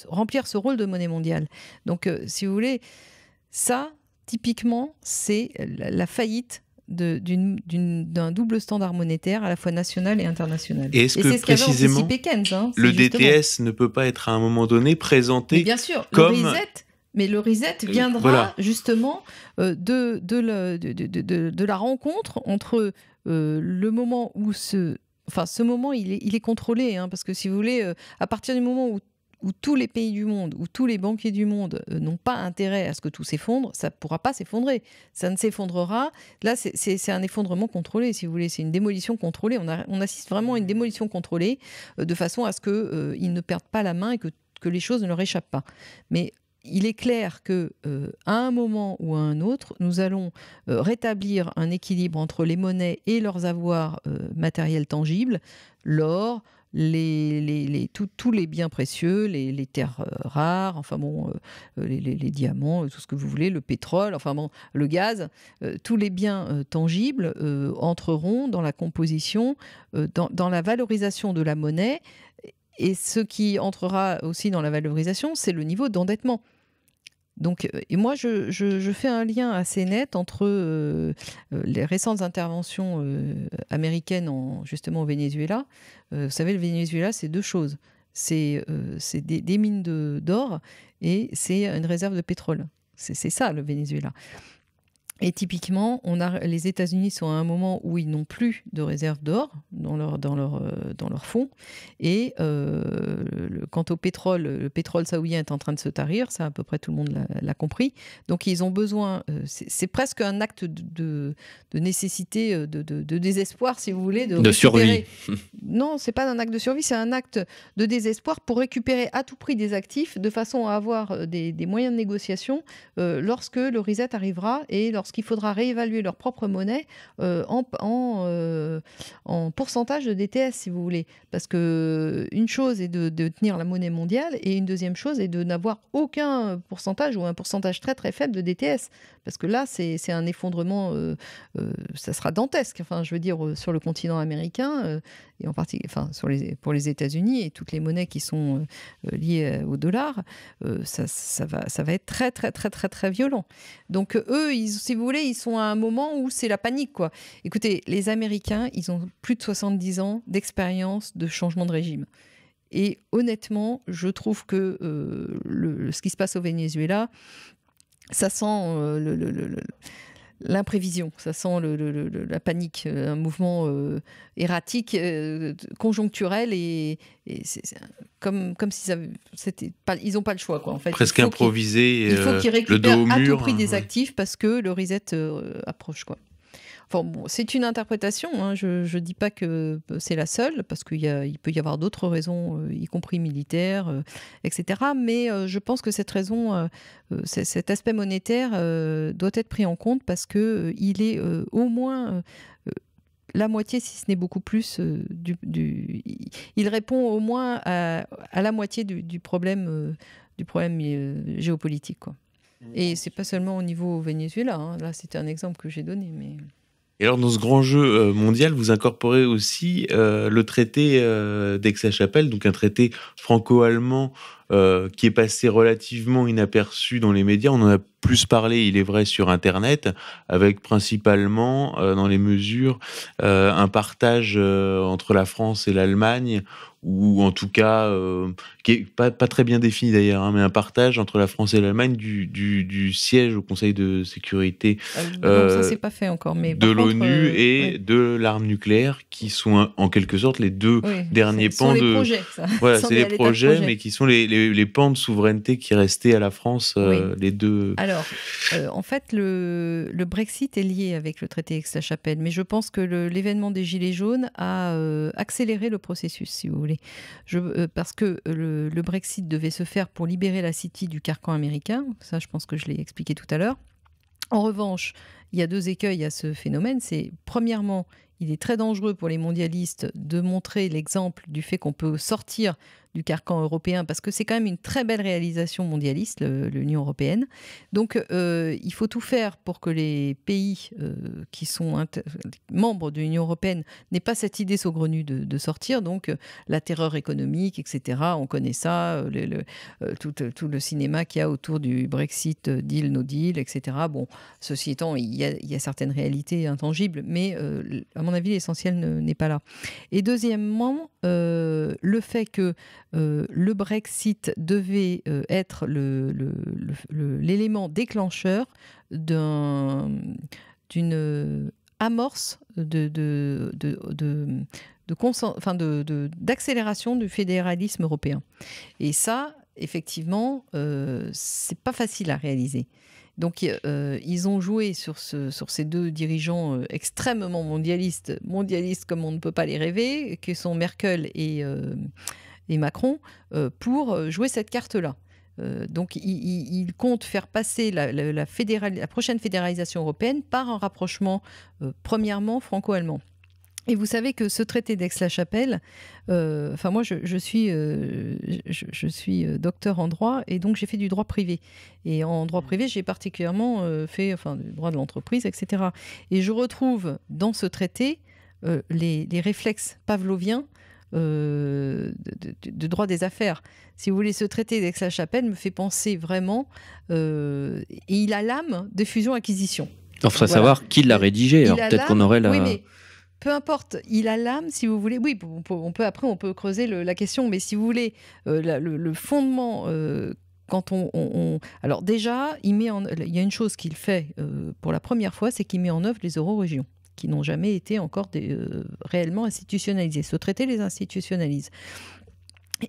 remplir ce rôle de monnaie mondiale. Donc, si vous voulez, ça, typiquement, c'est la faillite d'un double standard monétaire à la fois national et international. Et est-ce que précisément hein, le DTS ne peut pas être à un moment donné présenté bien sûr, comme le reset, mais le reset euh, viendra justement euh, de, de, la, rencontre entre euh, le moment où ce enfin ce moment il est, il est contrôlé hein, parce que si vous voulez à partir du moment où où tous les pays du monde, où tous les banquiers du monde euh, n'ont pas intérêt à ce que tout s'effondre, ça ne pourra pas s'effondrer. Ça ne s'effondrera. Là, c'est un effondrement contrôlé, si vous voulez. C'est une démolition contrôlée. On, assiste vraiment à une démolition contrôlée euh, de façon à ce qu'ils euh, ne perdent pas la main et que, les choses ne leur échappent pas. Mais il est clair que à un moment ou à un autre, nous allons rétablir un équilibre entre les monnaies et leurs avoirs matériels tangibles, l'or, tous les biens précieux, les, terres euh, rares, enfin bon, euh, euh, les, diamants, tout ce que vous voulez, le pétrole, enfin bon, le gaz, tous les biens tangibles entreront dans la composition, dans la valorisation de la monnaie. Et ce qui entrera aussi dans la valorisation, c'est le niveau d'endettement. Donc, euh, et moi, je, fais un lien assez net entre euh, euh, les récentes interventions américaines, justement au Venezuela. vous savez, le Venezuela, c'est deux choses. C'est des, des, mines d'or et c'est une réserve de pétrole. C'est ça, le Venezuela. Et typiquement, on a, les États-Unis sont à un moment où ils n'ont plus de réserve d'or dans leur, dans, leur, euh, dans leur fonds. Et euh, quant au pétrole, le pétrole saoudien est en train de se tarir, ça à peu près tout le monde l'a compris. Donc ils ont besoin, euh, c'est presque un acte de, de, nécessité, de, de, désespoir, si vous voulez. De, de survie. Non, c'est pas un acte de survie, c'est un acte de désespoir pour récupérer à tout prix des actifs de façon à avoir des, des moyens de négociation lorsque le reset arrivera et lorsqu'il faudra réévaluer leur propre monnaie euh, en, euh, en, pourcentage de DTS, si vous voulez. Parce que euh, une chose est de, tenir la monnaie mondiale et une deuxième chose est de n'avoir aucun pourcentage ou un pourcentage très très faible de DTS. Parce que là, c'est un effondrement, ça sera dantesque. Enfin, je veux dire, sur le continent américain, en partie, enfin, sur les, pour les États-Unis et toutes les monnaies qui sont euh, euh, liées euh, au dollar, ça, va, ça va être très, très, très, très, très violent. Donc, eux, ils, si vous voulez, ils sont à un moment où c'est la panique, quoi. Écoutez, les Américains, ils ont plus de 70 ans d'expérience de changement de régime. Et honnêtement, je trouve que le, ce qui se passe au Venezuela, ça sent le, le l'imprévision, ça sent la panique, euh, un mouvement euh, erratique, euh, conjoncturel et, c'est comme comme si ça, pas, ils n'ont pas le choix quoi. En fait, presque improvisé. Il faut qu'ils récupèrent à tout prix des actifs parce que le reset approche quoi c'est une interprétation, hein. je ne dis pas que euh, c'est la seule, parce qu'il peut y avoir d'autres raisons, euh, y compris militaires, euh, etc. Mais je pense que cette raison, cet aspect monétaire doit être pris en compte parce qu'il est au moins la moitié, si ce n'est beaucoup plus, du, il répond au moins à, la moitié du, problème, du problème géopolitique. Quoi. Mmh. Et c'est pas seulement au niveau Venezuela. Hein. Là, c'était un exemple que j'ai donné, mais. Et alors, dans ce grand jeu euh, mondial, vous incorporez aussi euh, le traité euh, d'Aix-la-Chapelle, donc un traité franco-allemand qui est passé relativement inaperçu dans les médias. On en a plus parlé, il est vrai, sur Internet, avec principalement euh, dans les mesures euh, un partage euh, entre la France et l'Allemagne, ou en tout cas, qui est pas, pas, très bien défini d'ailleurs, hein, mais un partage entre la France et l'Allemagne du, siège au Conseil de sécurité ah pas fait encore, mais de l'ONU et de l'arme nucléaire, qui sont en quelque sorte les deux derniers pans de... Voilà, c'est les projets, mais qui sont les, pans de souveraineté qui restaient à la France, les deux... Alors, euh, en fait, le, Brexit est lié avec le traité Aix-la-Chapelle, mais je pense que l'événement des Gilets jaunes a euh, accéléré le processus, si vous voulez. Euh, parce que le, le, Brexit devait se faire pour libérer la City du carcan américain, ça je pense que je l'ai expliqué tout à l'heure. En revanche, il y a deux écueils à ce phénomène. C'est premièrement, il est très dangereux pour les mondialistes de montrer l'exemple du fait qu'on peut sortir du carcan européen, parce que c'est quand même une très belle réalisation mondialiste, l'Union européenne. Donc euh, il faut tout faire pour que les pays euh, qui sont membres de l'Union européenne n'aient pas cette idée saugrenue de, sortir. Donc euh, la terreur économique, etc., on connaît ça, le, tout, le cinéma qu'il y a autour du Brexit, deal, no deal, etc. Bon, ceci étant, il il y a certaines réalités intangibles, mais à mon avis, l'essentiel n'est pas là. Et deuxièmement, le fait que euh, le Brexit devait euh, être l'élément déclencheur d'une amorce de, d'accélération du fédéralisme européen. Et ça, effectivement, euh, c'est pas facile à réaliser. Donc, euh, ils ont joué sur, ces deux dirigeants extrêmement mondialistes, mondialistes comme on ne peut pas les rêver, qui sont Merkel et et Macron euh, pour euh, jouer cette carte-là. Euh, donc, il, compte faire passer la, prochaine fédéralisation européenne par un rapprochement, premièrement, franco-allemand. Et vous savez que ce traité d'Aix-la-Chapelle, enfin moi je, suis docteur en droit et donc j'ai fait du droit privé. Et en droit mmh. privé, j'ai particulièrement fait enfin du droit de l'entreprise, etc. Et je retrouve dans ce traité les réflexes pavloviens euh, de, droit des affaires. Si vous voulez, ce traité d'Aix-la-Chapelle me fait penser vraiment. Euh, et il a l'âme de fusion-acquisition. Il faudrait savoir qui l'a rédigé. Hein. peut-être qu'on aurait peu importe, il a l'âme, si vous voulez. Oui, on peut, après, on peut creuser la question, mais si vous voulez, euh, le, fondement. quand on, alors déjà, il met il y a une chose qu'il fait pour la première fois, c'est qu'il met en œuvre les euro-régions qui n'ont jamais été encore euh, réellement institutionnalisés. Ce traité les institutionnalise.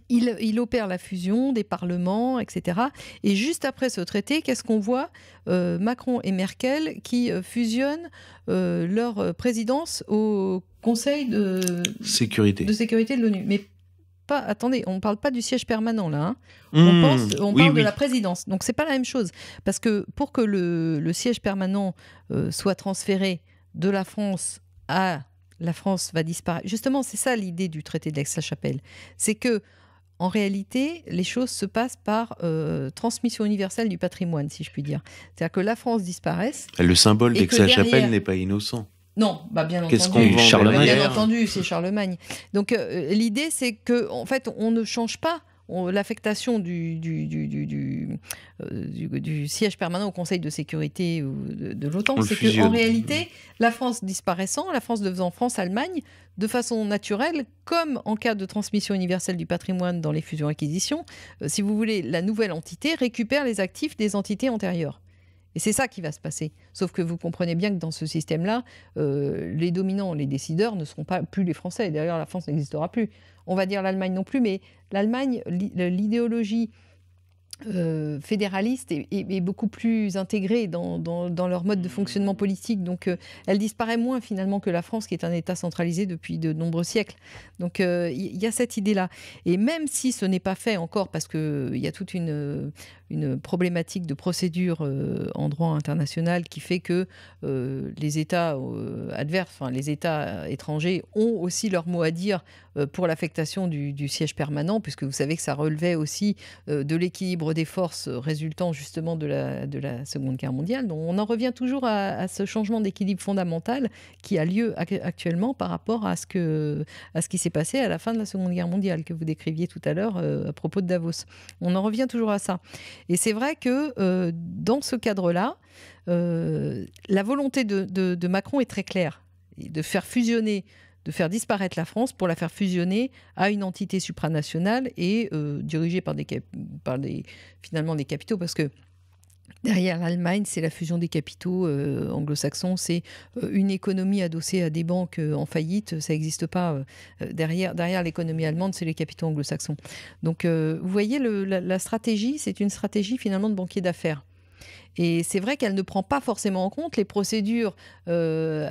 Il, opère la fusion des parlements, etc. Et juste après ce traité, qu'est-ce qu'on voit euh, Macron et Merkel qui euh, fusionnent leur présidence au Conseil de sécurité de, sécurité de l'ONU. Mais pas, attendez, on ne parle pas du siège permanent là. Hein. on, hmm. parle de la présidence. Donc ce n'est pas la même chose. Parce que pour que le, siège permanent soit transféré de la France à la France va disparaître. Justement, c'est ça l'idée du traité d'Aix-la-Chapelle. C'est que, en réalité, les choses se passent par euh, transmission universelle du patrimoine, si je puis dire. C'est-à-dire que la France disparaisse. Le symbole d'Aix-la-Chapelle n'est pas innocent. Non, bah bien entendu. qu'on Charlemagne entendu, c'est Charlemagne. Donc euh, l'idée, c'est que en fait, on ne change pas l'affectation euh, du, siège permanent au Conseil de sécurité de, l'OTAN, c'est que en réalité, la France disparaissant, la France devenant France-Allemagne, de façon naturelle, comme en cas de transmission universelle du patrimoine dans les fusions-acquisitions, euh, si vous voulez, la nouvelle entité récupère les actifs des entités antérieures. Et c'est ça qui va se passer. Sauf que vous comprenez bien que dans ce système-là, euh, les dominants, les décideurs ne seront pas plus les Français. D'ailleurs, la France n'existera plus on va dire l'Allemagne non plus, mais l'Allemagne, l'idéologie euh, fédéraliste est, beaucoup plus intégrée dans, leur mode de mmh. fonctionnement politique. Donc euh, elle disparaît moins finalement que la France, qui est un État centralisé depuis de nombreux siècles. Donc euh, il y, a cette idée-là. Et même si ce n'est pas fait encore, parce qu'il y a toute une une problématique de procédure euh, en droit international qui fait que euh, les États euh, adverses, les États étrangers, ont aussi leur mot à dire pour l'affectation du, siège permanent, puisque vous savez que ça relevait aussi de l'équilibre des forces résultant justement de la, Seconde Guerre mondiale. Donc on en revient toujours à, ce changement d'équilibre fondamental qui a lieu actuellement par rapport à ce, à ce qui s'est passé à la fin de la Seconde Guerre mondiale que vous décriviez tout à l'heure à propos de Davos. On en revient toujours à ça. Et c'est vrai que euh, dans ce cadre-là, euh, la volonté de, Macron est très claire, de faire fusionner de faire disparaître la France pour la faire fusionner à une entité supranationale et euh, dirigée par des, par des finalement des capitaux parce que Derrière l'Allemagne, c'est la fusion des capitaux euh, anglo-saxons, c'est euh, une économie adossée à des banques euh, en faillite, ça n'existe pas. derrière derrière l'économie allemande, c'est les capitaux anglo-saxons. Donc vous voyez, la, stratégie, c'est une stratégie finalement de banquier d'affaires. Et c'est vrai qu'elle ne prend pas forcément en compte les procédures euh,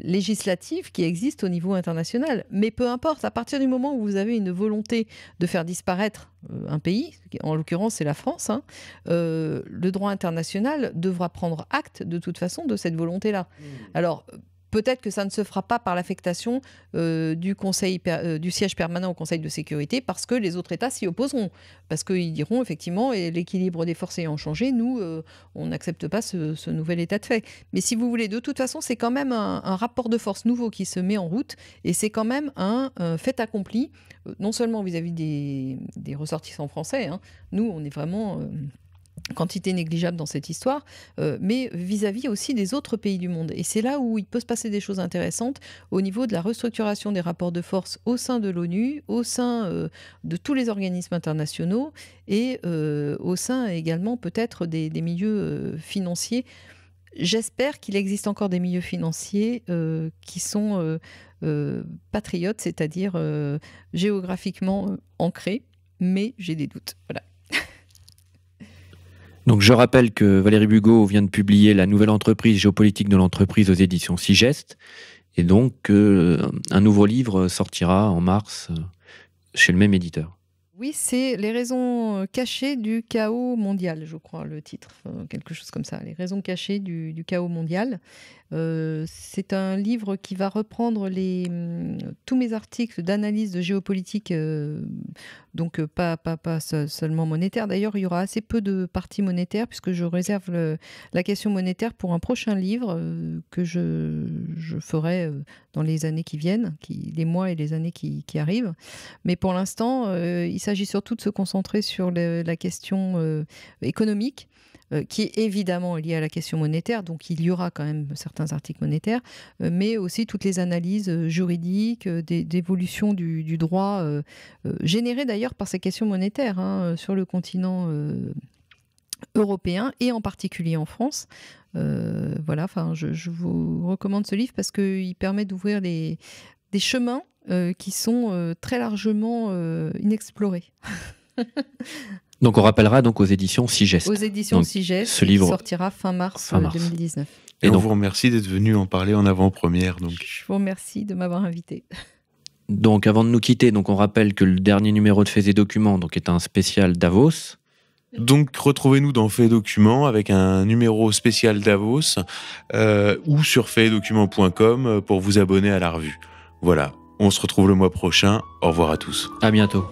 législatives qui existent au niveau international. Mais peu importe, à partir du moment où vous avez une volonté de faire disparaître euh, un pays, en l'occurrence c'est la France, hein, euh, le droit international devra prendre acte de toute façon de cette volonté-là. Mmh. Alors Peut-être que ça ne se fera pas par l'affectation euh, du, euh, du siège permanent au Conseil de sécurité parce que les autres États s'y opposeront. Parce qu'ils diront effectivement l'équilibre des forces ayant changé, nous, euh, on n'accepte pas ce, nouvel état de fait. Mais si vous voulez, de toute façon, c'est quand même un, rapport de force nouveau qui se met en route et c'est quand même un, fait accompli, non seulement vis-à-vis des, ressortissants français. Hein. Nous, on est vraiment quantité négligeable dans cette histoire, euh, mais vis-à-vis aussi des autres pays du monde. Et c'est là où il peut se passer des choses intéressantes au niveau de la restructuration des rapports de force au sein de l'ONU, au sein euh, de tous les organismes internationaux et euh, au sein également peut-être des, des, milieux financiers. J'espère qu'il existe encore des milieux financiers qui sont patriotes, c'est-à-dire géographiquement ancrés, mais j'ai des doutes. Voilà. Donc je rappelle que Valérie Bugot vient de publier La nouvelle entreprise géopolitique de l'entreprise aux éditions Sigest. Et donc euh, un nouveau livre sortira en mars euh, chez le même éditeur. Oui, c'est Les raisons euh, cachées du chaos mondial, je crois, le titre, quelque chose comme ça. Les raisons cachées du chaos mondial. Euh, c'est un livre qui va reprendre les, hum, tous mes articles d'analyse de géopolitique, euh, donc euh, pas, seulement monétaire. D'ailleurs, il y aura assez peu de parties monétaires puisque je réserve la question monétaire pour un prochain livre que je, ferai dans les années qui viennent, les mois et les années qui, arrivent. Mais pour l'instant, il s'agit surtout de se concentrer sur la question économique. Euh, qui est évidemment lié à la question monétaire, donc il y aura quand même certains articles monétaires, euh, mais aussi toutes les analyses euh, juridiques, d'évolution du, droit, générées d'ailleurs par ces questions monétaires hein, sur le continent européen et en particulier en France. voilà, enfin, je, vous recommande ce livre parce qu'il permet d'ouvrir des, chemins qui sont très largement inexplorés. Donc on rappellera donc aux éditions Sigest. Aux éditions Sigest, ce livre sortira fin mars, 2019. Et, on vous remercie d'être venu en parler en avant-première. Donc. Je vous remercie de m'avoir invité. Donc avant de nous quitter, donc on rappelle que le dernier numéro de fais et Documents donc, est un spécial Davos. Donc retrouvez-nous dans et Documents avec un numéro spécial Davos euh, ou sur document.com euh, pour vous abonner à la revue. Voilà, on se retrouve le mois prochain. Au revoir à tous. À bientôt.